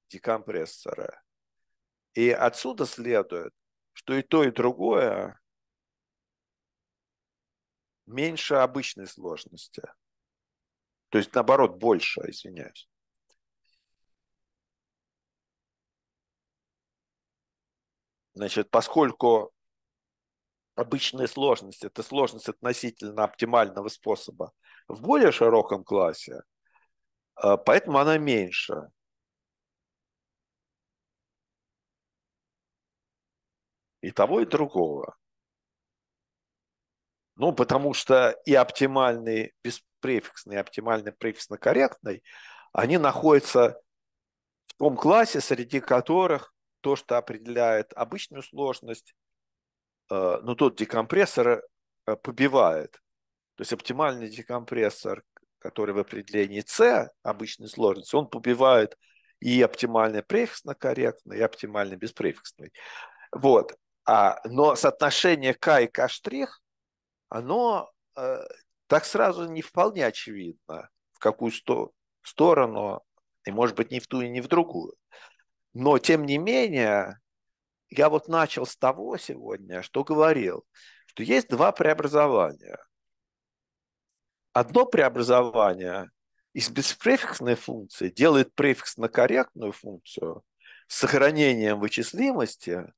S1: декомпрессора. И отсюда следует, что и то, и другое меньше обычной сложности. То есть, наоборот, больше, извиняюсь. Значит, поскольку обычная сложность – это сложность относительно оптимального способа в более широком классе, э, поэтому она меньше. и того, и другого. Ну, потому что и оптимальный беспрефиксный, и оптимальный префиксно-корректный, они находятся в том классе, среди которых то, что определяет обычную сложность, э, ну, тот декомпрессор э, побивает. То есть оптимальный декомпрессор, который в определении С обычной сложности, он побивает и оптимальный префиксно-корректный, и оптимальный беспрефиксный. Вот. А, но соотношение К и К штрих, оно э, так сразу не вполне очевидно, в какую сто, сторону, и может быть не в ту и не в другую. Но тем не менее, я вот начал с того сегодня, что говорил, что есть два преобразования. Одно преобразование из беспрефиксной функции делает префиксно-корректную функцию с сохранением вычислимости,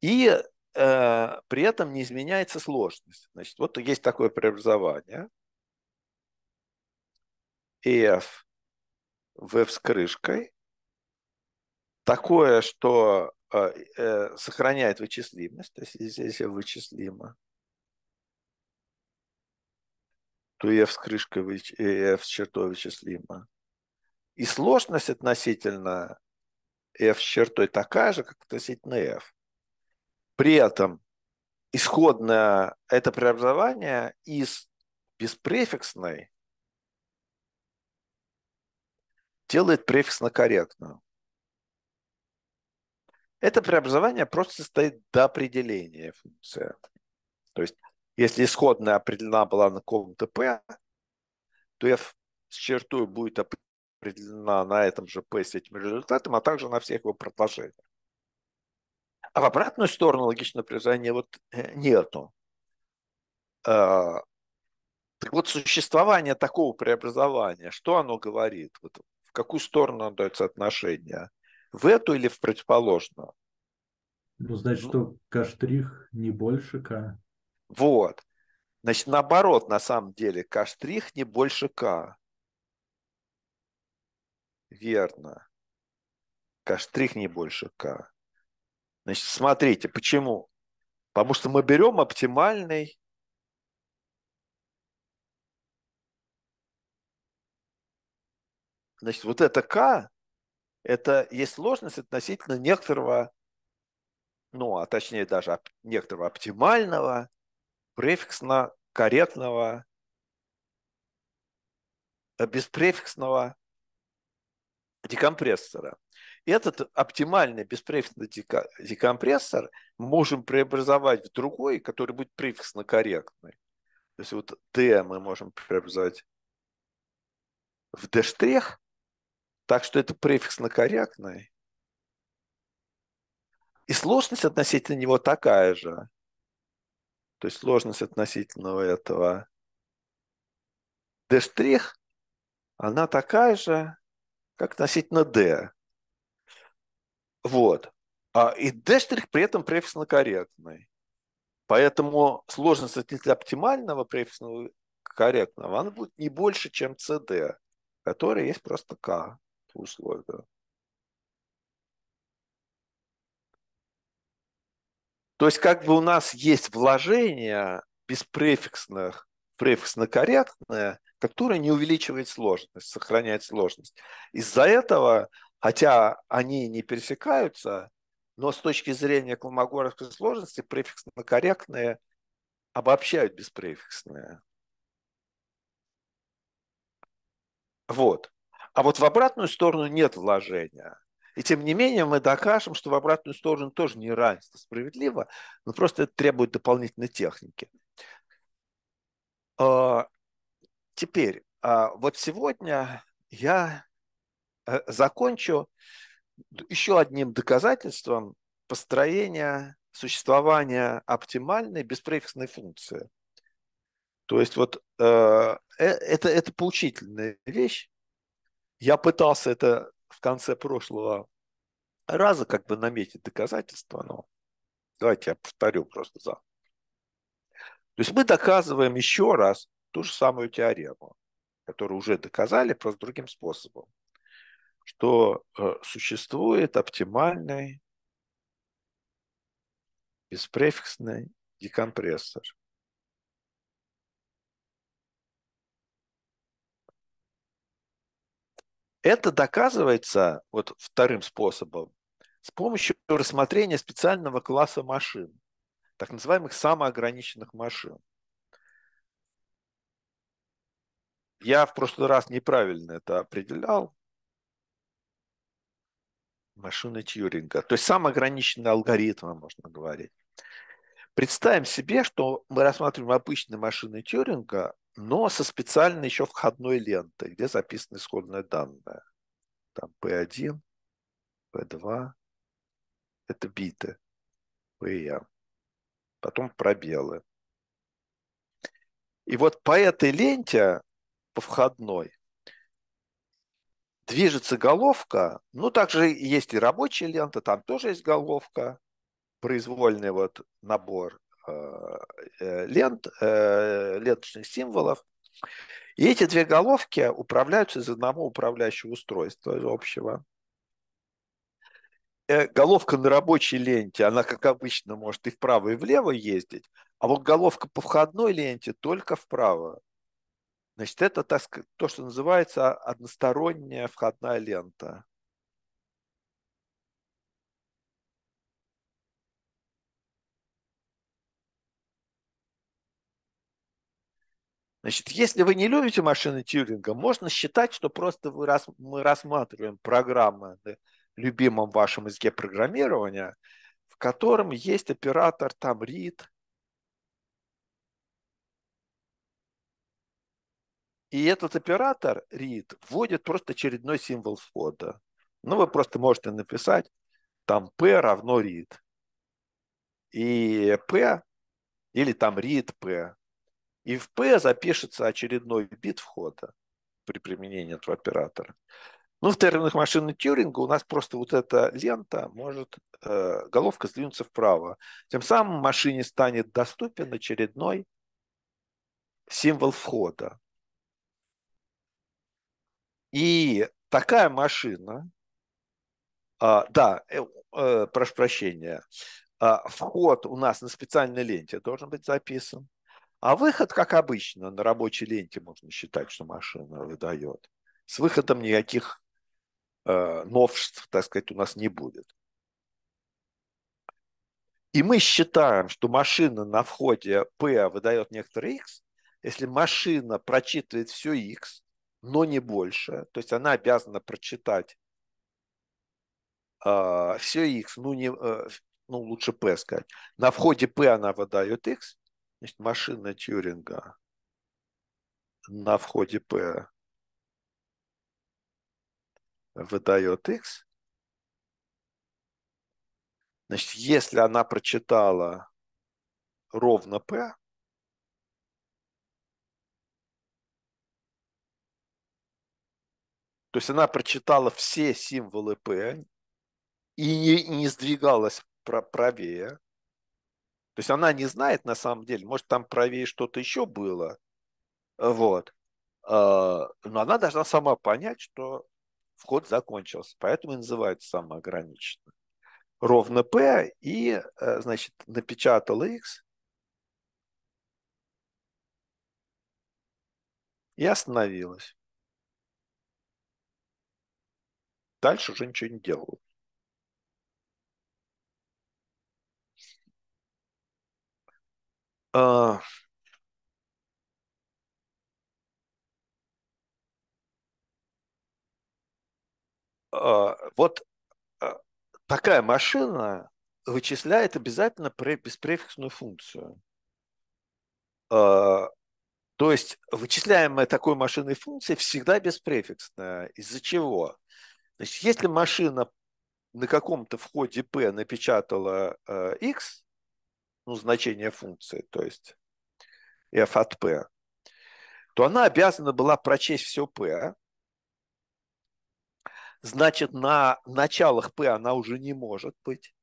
S1: и э, при этом не изменяется сложность. Значит, вот есть такое преобразование. F, в F с крышкой. Такое, что э, э, сохраняет вычислимость, то есть здесь вычислимо. то F с крышкой, выч... Э, F с чертой вычислимо. И сложность относительно F с чертой такая же, как относительно F. При этом исходное это преобразование из беспрефиксной делает префиксно-корректную. Это преобразование просто состоит до определения функции. То есть, если исходная определена была на каком-то p, то f с чертой будет определена на этом же p с этим результатом, а также на всех его продолжениях. А в обратную сторону логичного прирезания вот э, нету. А, так вот, существование такого преобразования, что оно говорит? Вот в какую сторону оно дает отношение В эту или в противоположную? Ну, значит, ну что каштрих не больше К. Вот. Значит, наоборот, на самом деле, каштрих не больше К. Верно. каштрих не больше К. Значит, смотрите, почему? Потому что мы берем оптимальный Значит, вот это к это есть сложность относительно некоторого, ну, а точнее даже некоторого оптимального, префиксно корректного, э, беспрефиксного декомпрессора этот оптимальный беспрефиксный декомпрессор можем преобразовать в другой, который будет префиксно корректный. То есть вот D мы можем преобразовать в D', штрих, так что это префиксно корректный. И сложность относительно него такая же. То есть сложность относительно этого D', она такая же, как относительно D. Вот. а И D' при этом префиксно корректный. Поэтому сложность относительно оптимального префиксного корректного, она будет не больше, чем CD, который есть просто К по условию. То есть как бы у нас есть вложение без префиксных, префиксно корректное, которое не увеличивает сложность, сохраняет сложность. Из-за этого Хотя они не пересекаются, но с точки зрения колмогоровской сложности префиксно-корректные обобщают беспрефиксные. Вот. А вот в обратную сторону нет вложения. И тем не менее мы докажем, что в обратную сторону тоже не равенство справедливо, но просто это требует дополнительной техники. А, теперь, а, вот сегодня я Э, закончу еще одним доказательством построения существования оптимальной беспрефиксной функции. То есть вот э, э, это, это поучительная вещь. Я пытался это в конце прошлого раза как бы наметить доказательство, но давайте я повторю просто за. То есть мы доказываем еще раз ту же самую теорему, которую уже доказали, просто другим способом что э, существует оптимальный беспрефиксный декомпрессор. Это доказывается вот вторым способом с помощью рассмотрения специального класса машин, так называемых самоограниченных машин. Я в прошлый раз неправильно это определял, машины Тьюринга. То есть сам ограниченный алгоритм, можно говорить. Представим себе, что мы рассматриваем обычные машины Тьюринга, но со специальной еще входной лентой, где записаны исходные данные. Там P1, P2, это биты, PM, e потом пробелы. И вот по этой ленте, по входной, движется головка, ну также есть и рабочая лента, там тоже есть головка, произвольный вот набор а, э, лент, э, ленточных символов. И эти две головки управляются из одного управляющего устройства общего. Э, головка на рабочей ленте, она, как обычно, может и вправо, и влево ездить, а вот головка по входной ленте только вправо Значит, это так, то, что называется односторонняя входная лента. Значит, если вы не любите машины Тьюринга, можно считать, что просто вы мы рассматриваем программы на любимом вашем языке программирования, в котором есть оператор там read, И этот оператор read вводит просто очередной символ входа. Ну, вы просто можете написать там p равно read. И p или там read p. И в p запишется очередной бит входа при применении этого оператора. Ну, в терминах машины Тьюринга у нас просто вот эта лента может, э, головка сдвинуться вправо. Тем самым машине станет доступен очередной символ входа. И такая машина, а, да, э, э, прошу прощения, а, вход у нас на специальной ленте должен быть записан, а выход, как обычно, на рабочей ленте можно считать, что машина выдает. С выходом никаких э, новшеств, так сказать, у нас не будет. И мы считаем, что машина на входе P выдает некоторый X, если машина прочитывает все X, но не больше. То есть она обязана прочитать э, все x, ну, не, э, ну лучше p сказать. На входе p она выдает x, значит, машина Тьюринга на входе p выдает x. Значит, если она прочитала ровно p, То есть она прочитала все символы П и не, не сдвигалась про, правее. То есть она не знает на самом деле, может там правее что-то еще было. Вот. А, но она должна сама понять, что вход закончился. Поэтому и называется самоограниченно. Ровно P и, э, значит, напечатал X. И остановилась. дальше уже ничего не делал. А, а, вот а, такая машина вычисляет обязательно беспрефиксную функцию. То есть вычисляемая такой машиной функция всегда беспрефиксная. Из-за чего? Значит, если машина на каком-то входе P напечатала э, X, ну, значение функции, то есть F от P, то она обязана была прочесть все P. Значит, на началах P она уже не может быть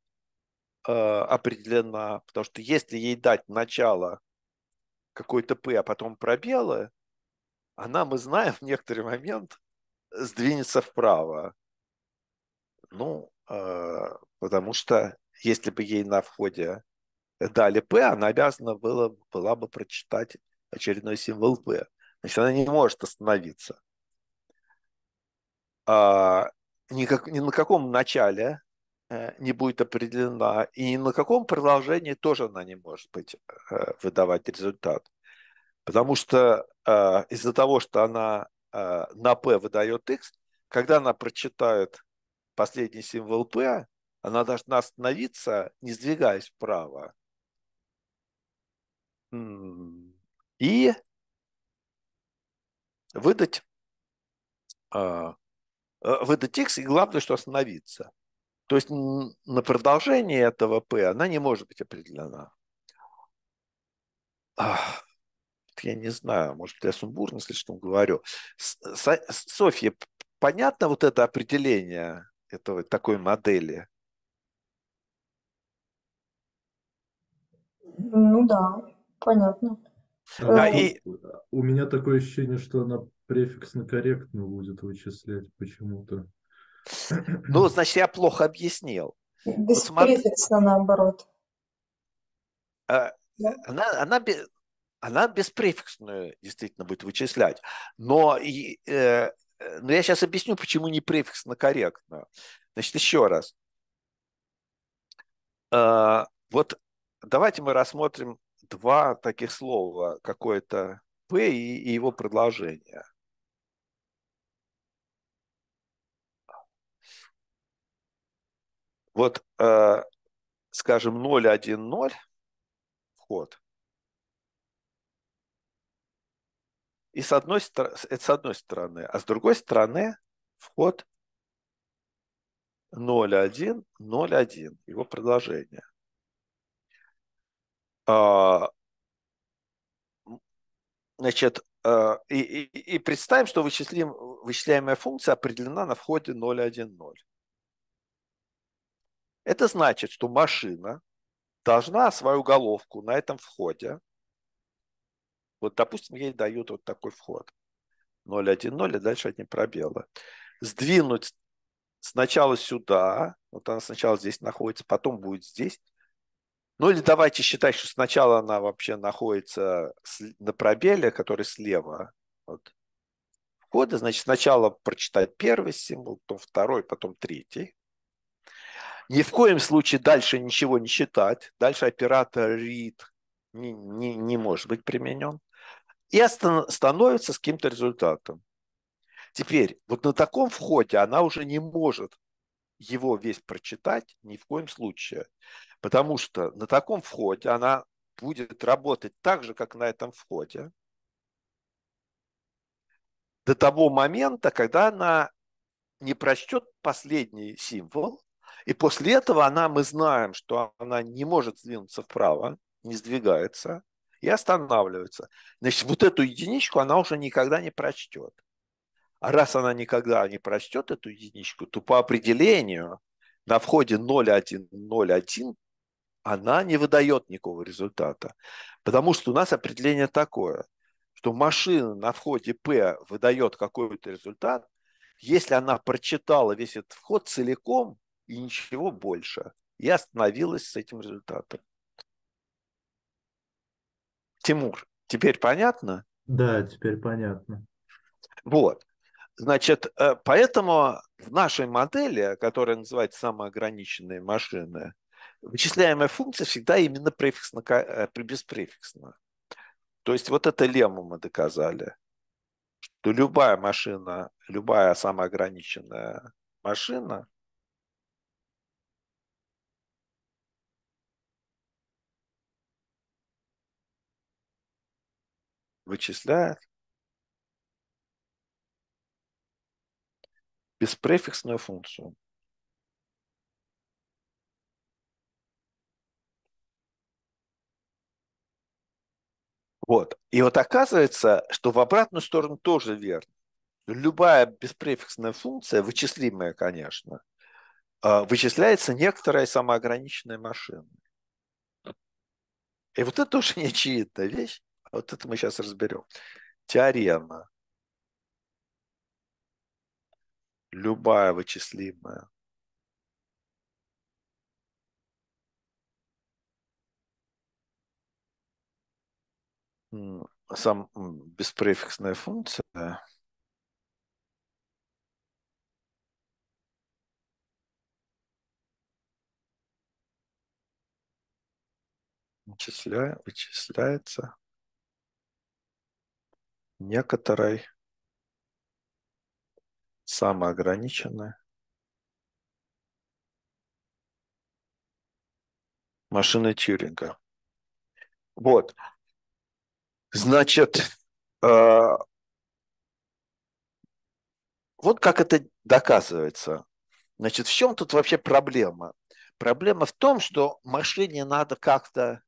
S1: э, определена, потому что если ей дать начало какой-то P, а потом пробелы, она, мы знаем, в некоторый момент сдвинется вправо. Ну, э, потому что если бы ей на входе дали П, она обязана была, была бы прочитать очередной символ П. Значит, она не может остановиться. А, никак, ни на каком начале э, не будет определена, и ни на каком продолжении тоже она не может быть э, выдавать результат. Потому что э, из-за того, что она э, на P выдает X, когда она прочитает последний символ п, она должна остановиться, не сдвигаясь вправо. И выдать, а, э, выдать X, и главное, что остановиться. То есть на продолжение этого P она не может быть определена. я не знаю, может, я сумбурно слишком говорю. Софья, понятно вот это определение этого, такой модели? Ну да, понятно. А да а и... У меня такое ощущение, что она префиксно корректно будет вычислять почему-то. Ну, значит, я плохо объяснил. Без вот префикса смотри... наоборот. А, да? она, она, она беспрефиксную действительно будет вычислять. Но и, э, Э, Но ну, я сейчас объясню, почему не префиксно корректно. Значит, еще раз. Э, вот давайте мы рассмотрим два таких слова, какое-то П и, его продолжение. Вот, скажем, э, скажем, 0,1,0 вход И с одной, это с одной стороны. А с другой стороны вход 0.1, 0.1, его продолжение. А, значит, а, и, и, и представим, что вычислим, вычисляемая функция определена на входе 0.1.0. Это значит, что машина должна свою головку на этом входе вот, допустим, ей дают вот такой вход. 0,1,0, а дальше одни пробелы. Сдвинуть сначала сюда, вот она сначала здесь находится, потом будет здесь. Ну или давайте считать, что сначала она вообще находится на пробеле, который слева от входа. Значит, сначала прочитать первый символ, потом второй, потом третий. Ни в коем случае дальше ничего не считать. Дальше оператор read не, не, не может быть применен и становится с каким-то результатом. Теперь, вот на таком входе она уже не может его весь прочитать ни в коем случае, потому что на таком входе она будет работать так же, как на этом входе, до того момента, когда она не прочтет последний символ, и после этого она, мы знаем, что она не может сдвинуться вправо, не сдвигается, и останавливается. Значит, вот эту единичку она уже никогда не прочтет. А раз она никогда не прочтет эту единичку, то по определению на входе 0,1,0,1 она не выдает никакого результата. Потому что у нас определение такое, что машина на входе P выдает какой-то результат, если она прочитала весь этот вход целиком и ничего больше, и остановилась с этим результатом. Тимур, теперь понятно? Да, теперь понятно. Вот. Значит, э, поэтому в нашей модели, которая называется самоограниченные машины, вычисляемая функция всегда именно префиксно, э, беспрефиксно. То есть вот это лему мы доказали, что любая машина, любая самоограниченная машина вычисляет беспрефиксную функцию. Вот. И вот оказывается, что в обратную сторону тоже верно. Любая беспрефиксная функция, вычислимая, конечно, а, вычисляется некоторой самоограниченной машиной. И вот это тоже неочевидная вещь. Вот это мы сейчас разберем. Теорема. Любая вычислимая. Сам беспрефиксная функция. вычисляем, вычисляется некоторой самоограниченной машины Тьюринга. Вот. Значит, э, вот как это доказывается. Значит, в чем тут вообще проблема? Проблема в том, что машине надо как-то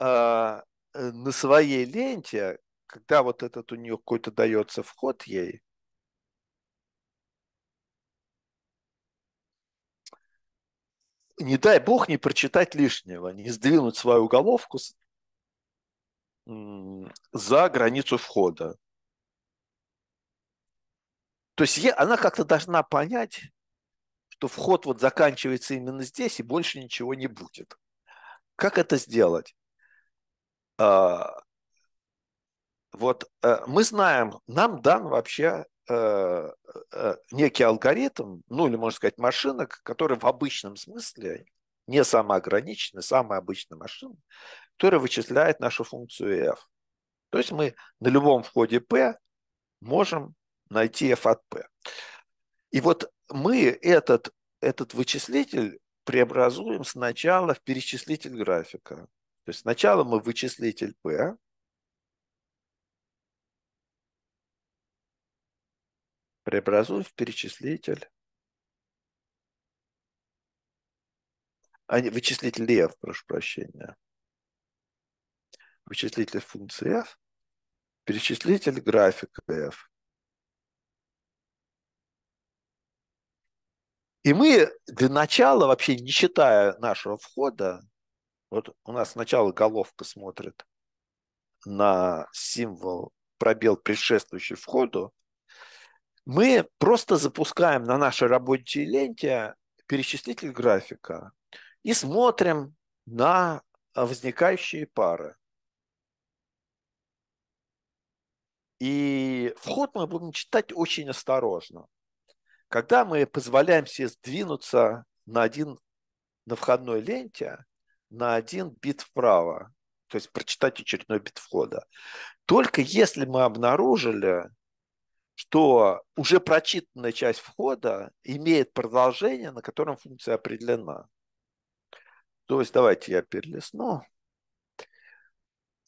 S1: э, на своей ленте когда вот этот у нее какой-то дается вход ей, не дай бог не прочитать лишнего, не сдвинуть свою головку за границу входа. То есть она как-то должна понять, что вход вот заканчивается именно здесь и больше ничего не будет. Как это сделать? А, вот э, мы знаем, нам дан вообще э, э, некий алгоритм, ну или, можно сказать, машина, которая в обычном смысле не самоограничена, самая обычная машина, которая вычисляет нашу функцию f. То есть мы на любом входе p можем найти f от p. И вот мы этот, этот вычислитель преобразуем сначала в перечислитель графика. То есть сначала мы вычислитель p преобразуют в перечислитель. они а, вычислитель f, прошу прощения. Вычислитель функции f, перечислитель графика f. И мы для начала, вообще не считая нашего входа, вот у нас сначала головка смотрит на символ пробел, предшествующий входу, мы просто запускаем на нашей рабочей ленте перечислитель графика и смотрим на возникающие пары. И вход мы будем читать очень осторожно. Когда мы позволяем себе сдвинуться на один на входной ленте, на один бит вправо, то есть прочитать очередной бит входа. Только если мы обнаружили, что уже прочитанная часть входа имеет продолжение, на котором функция определена. То есть давайте я перелесну.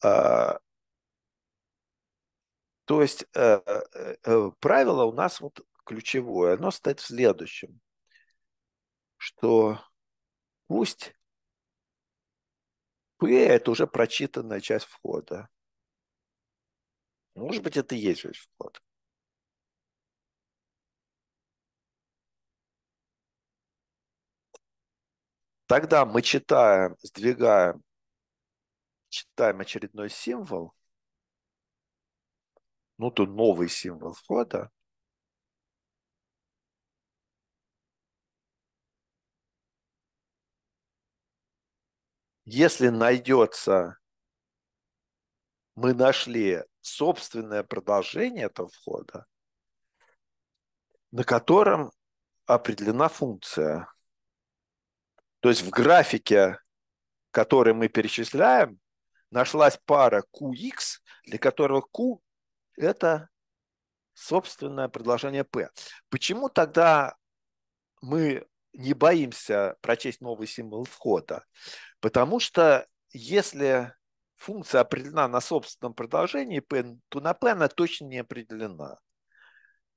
S1: А, то есть э, э, э, правило у нас вот ключевое. Оно стоит в следующем, что пусть P – это уже прочитанная часть входа. Может быть, это и есть часть входа. Тогда мы читаем, сдвигаем, читаем очередной символ. Ну, то новый символ входа. Если найдется, мы нашли собственное продолжение этого входа, на котором определена функция – то есть в графике, который мы перечисляем, нашлась пара QX, для которого Q – это собственное предложение P. Почему тогда мы не боимся прочесть новый символ входа? Потому что если функция определена на собственном предложении P, то на P она точно не определена.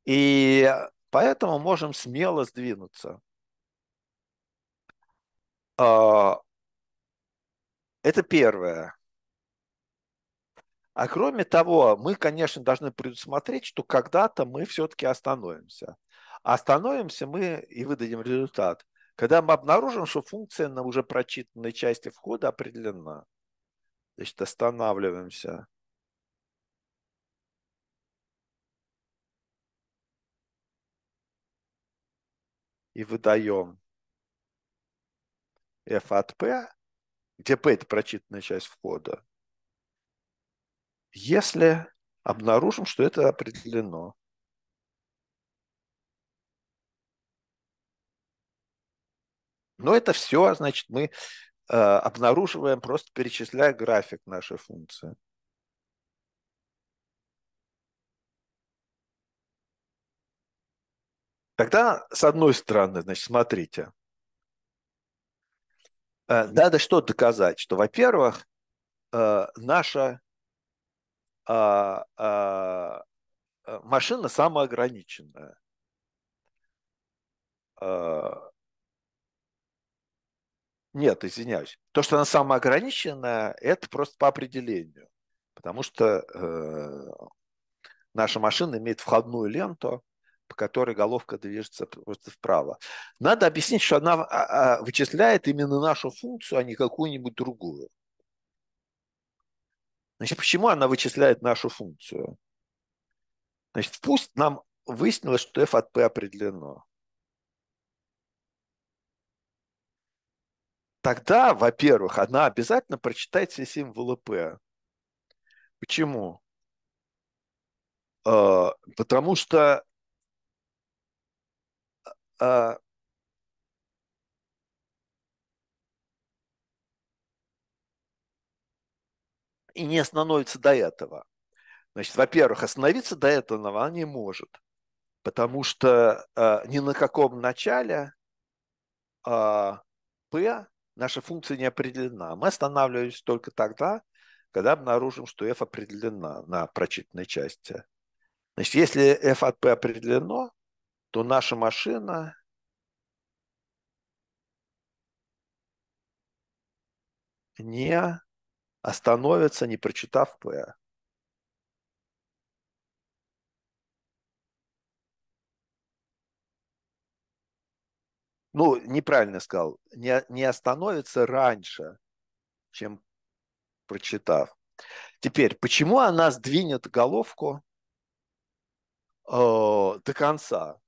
S1: И поэтому можем смело сдвинуться. А, это первое. А кроме того, мы, конечно, должны предусмотреть, что когда-то мы все-таки остановимся. остановимся мы и выдадим результат, когда мы обнаружим, что функция на уже прочитанной части входа определена. Значит, останавливаемся. И выдаем f от p, где p – это прочитанная часть входа, если обнаружим, что это определено. Но это все, значит, мы э, обнаруживаем, просто перечисляя график нашей функции. Тогда, с одной стороны, значит, смотрите – Э, надо что доказать? Что, во-первых, э, наша а, а, э, машина самоограниченная. Нет, извиняюсь. То, что она самоограниченная, это просто по определению. Потому что наша машина имеет входную ленту, по которой головка движется просто вправо. Надо объяснить, что она а, а, вычисляет именно нашу функцию, а не какую-нибудь другую. Значит, почему она вычисляет нашу функцию? Значит, пусть нам выяснилось, что f от p определено. Тогда, во-первых, она обязательно прочитает все символы p. Почему? А, потому что а, и не остановится до этого. Значит, во-первых, остановиться до этого она не может, потому что э, ни на каком начале э, а, P наша функция не определена. Мы останавливаемся только тогда, когда обнаружим, что f определена на прочитанной части. Значит, если f от p определено, то наша машина не остановится, не прочитав П. Ну, неправильно сказал, не, не остановится раньше, чем прочитав. Теперь, почему она сдвинет головку э, до конца?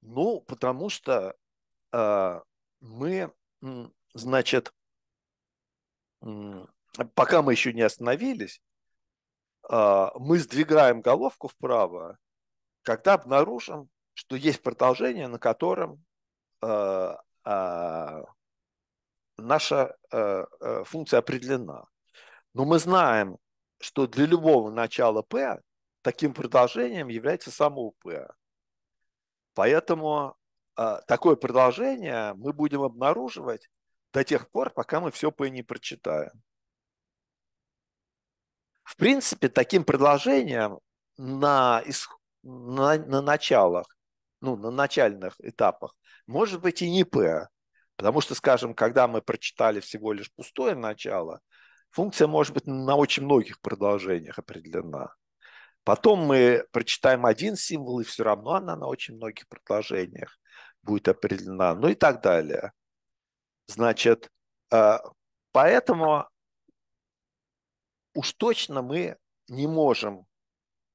S1: Ну, потому что э, мы, значит, пока мы еще не остановились, э, мы сдвигаем головку вправо, когда обнаружим, что есть продолжение, на котором э, э, наша э, э, функция определена. Но мы знаем, что для любого начала P таким продолжением является само P. Поэтому а, такое продолжение мы будем обнаруживать до тех пор, пока мы все по не прочитаем. В принципе, таким продолжением на, на, на началах, ну, на начальных этапах может быть и не П. Потому что, скажем, когда мы прочитали всего лишь пустое начало, функция может быть на очень многих продолжениях определена. Потом мы прочитаем один символ, и все равно она на очень многих предложениях будет определена, ну и так далее. Значит, э, поэтому уж точно мы не можем,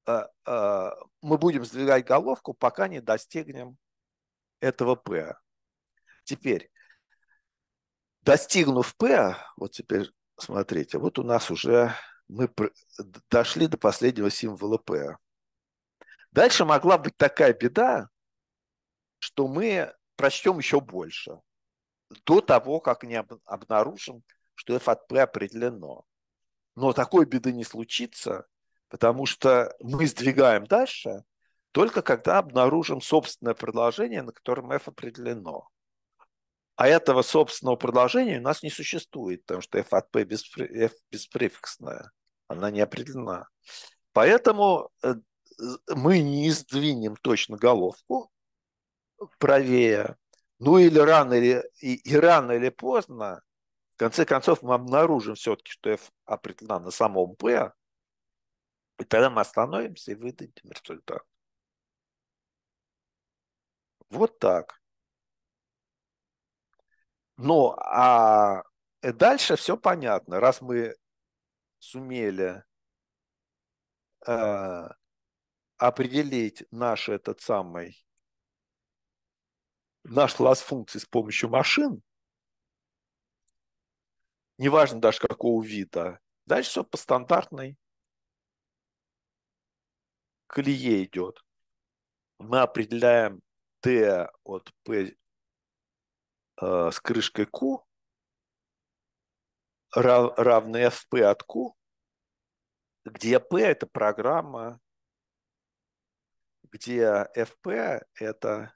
S1: э, э, мы будем сдвигать головку, пока не достигнем этого П. Теперь, достигнув П, вот теперь смотрите, вот у нас уже мы дошли до последнего символа П. Дальше могла быть такая беда, что мы прочтем еще больше до того, как не обнаружим, что f от p определено. Но такой беды не случится, потому что мы сдвигаем дальше только когда обнаружим собственное предложение, на котором f определено. А этого собственного продолжения у нас не существует, потому что f от p беспри... беспрефиксная, она не определена. Поэтому э, мы не сдвинем точно головку правее, ну или рано или, и, и рано или поздно, в конце концов, мы обнаружим все-таки, что f определена на самом p, и тогда мы остановимся и выдадим результат. Вот так. Ну, а э, дальше все понятно. Раз мы сумели э, определить наш этот самый наш класс функций с помощью машин, неважно даже какого вида, дальше все по стандартной колее идет. Мы определяем t от p Э, с крышкой Q, рав, равный FP от Q, где P – это программа, где FP – это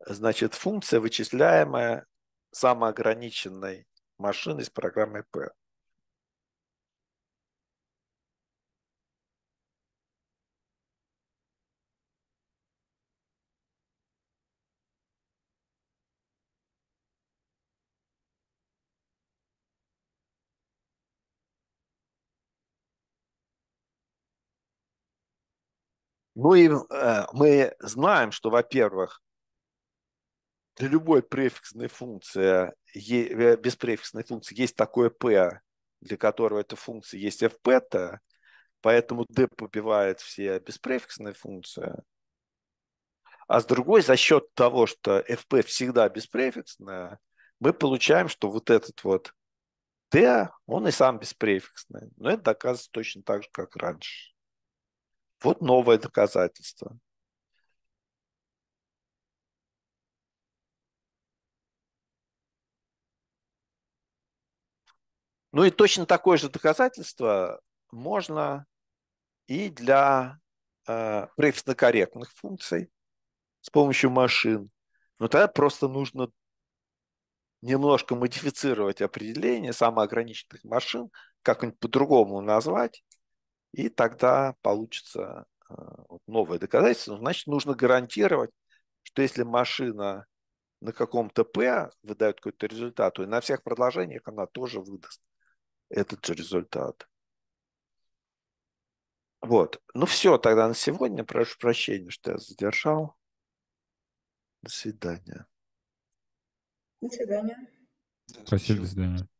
S1: значит, функция, вычисляемая самоограниченной машиной с программой P. Ну и э, мы знаем, что, во-первых, для любой префиксной функции, е, э, без префиксной функции есть такое p, для которого эта функция есть fp, поэтому d побивает все беспрефиксные функции. А с другой, за счет того, что fp всегда беспрефиксная, мы получаем, что вот этот вот t он и сам беспрефиксный. Но это доказывается точно так же, как раньше. Вот новое доказательство. Ну и точно такое же доказательство можно и для э, корректных функций с помощью машин. Но тогда просто нужно немножко модифицировать определение самоограниченных машин, как-нибудь по-другому назвать, и тогда получится э, новое доказательство. Значит, нужно гарантировать, что если машина на каком-то P выдает какой-то результат, то и на всех продолжениях она тоже выдаст этот же результат. Вот. Ну все, тогда на сегодня. Прошу прощения, что я задержал. До свидания. До свидания. Спасибо, до свидания.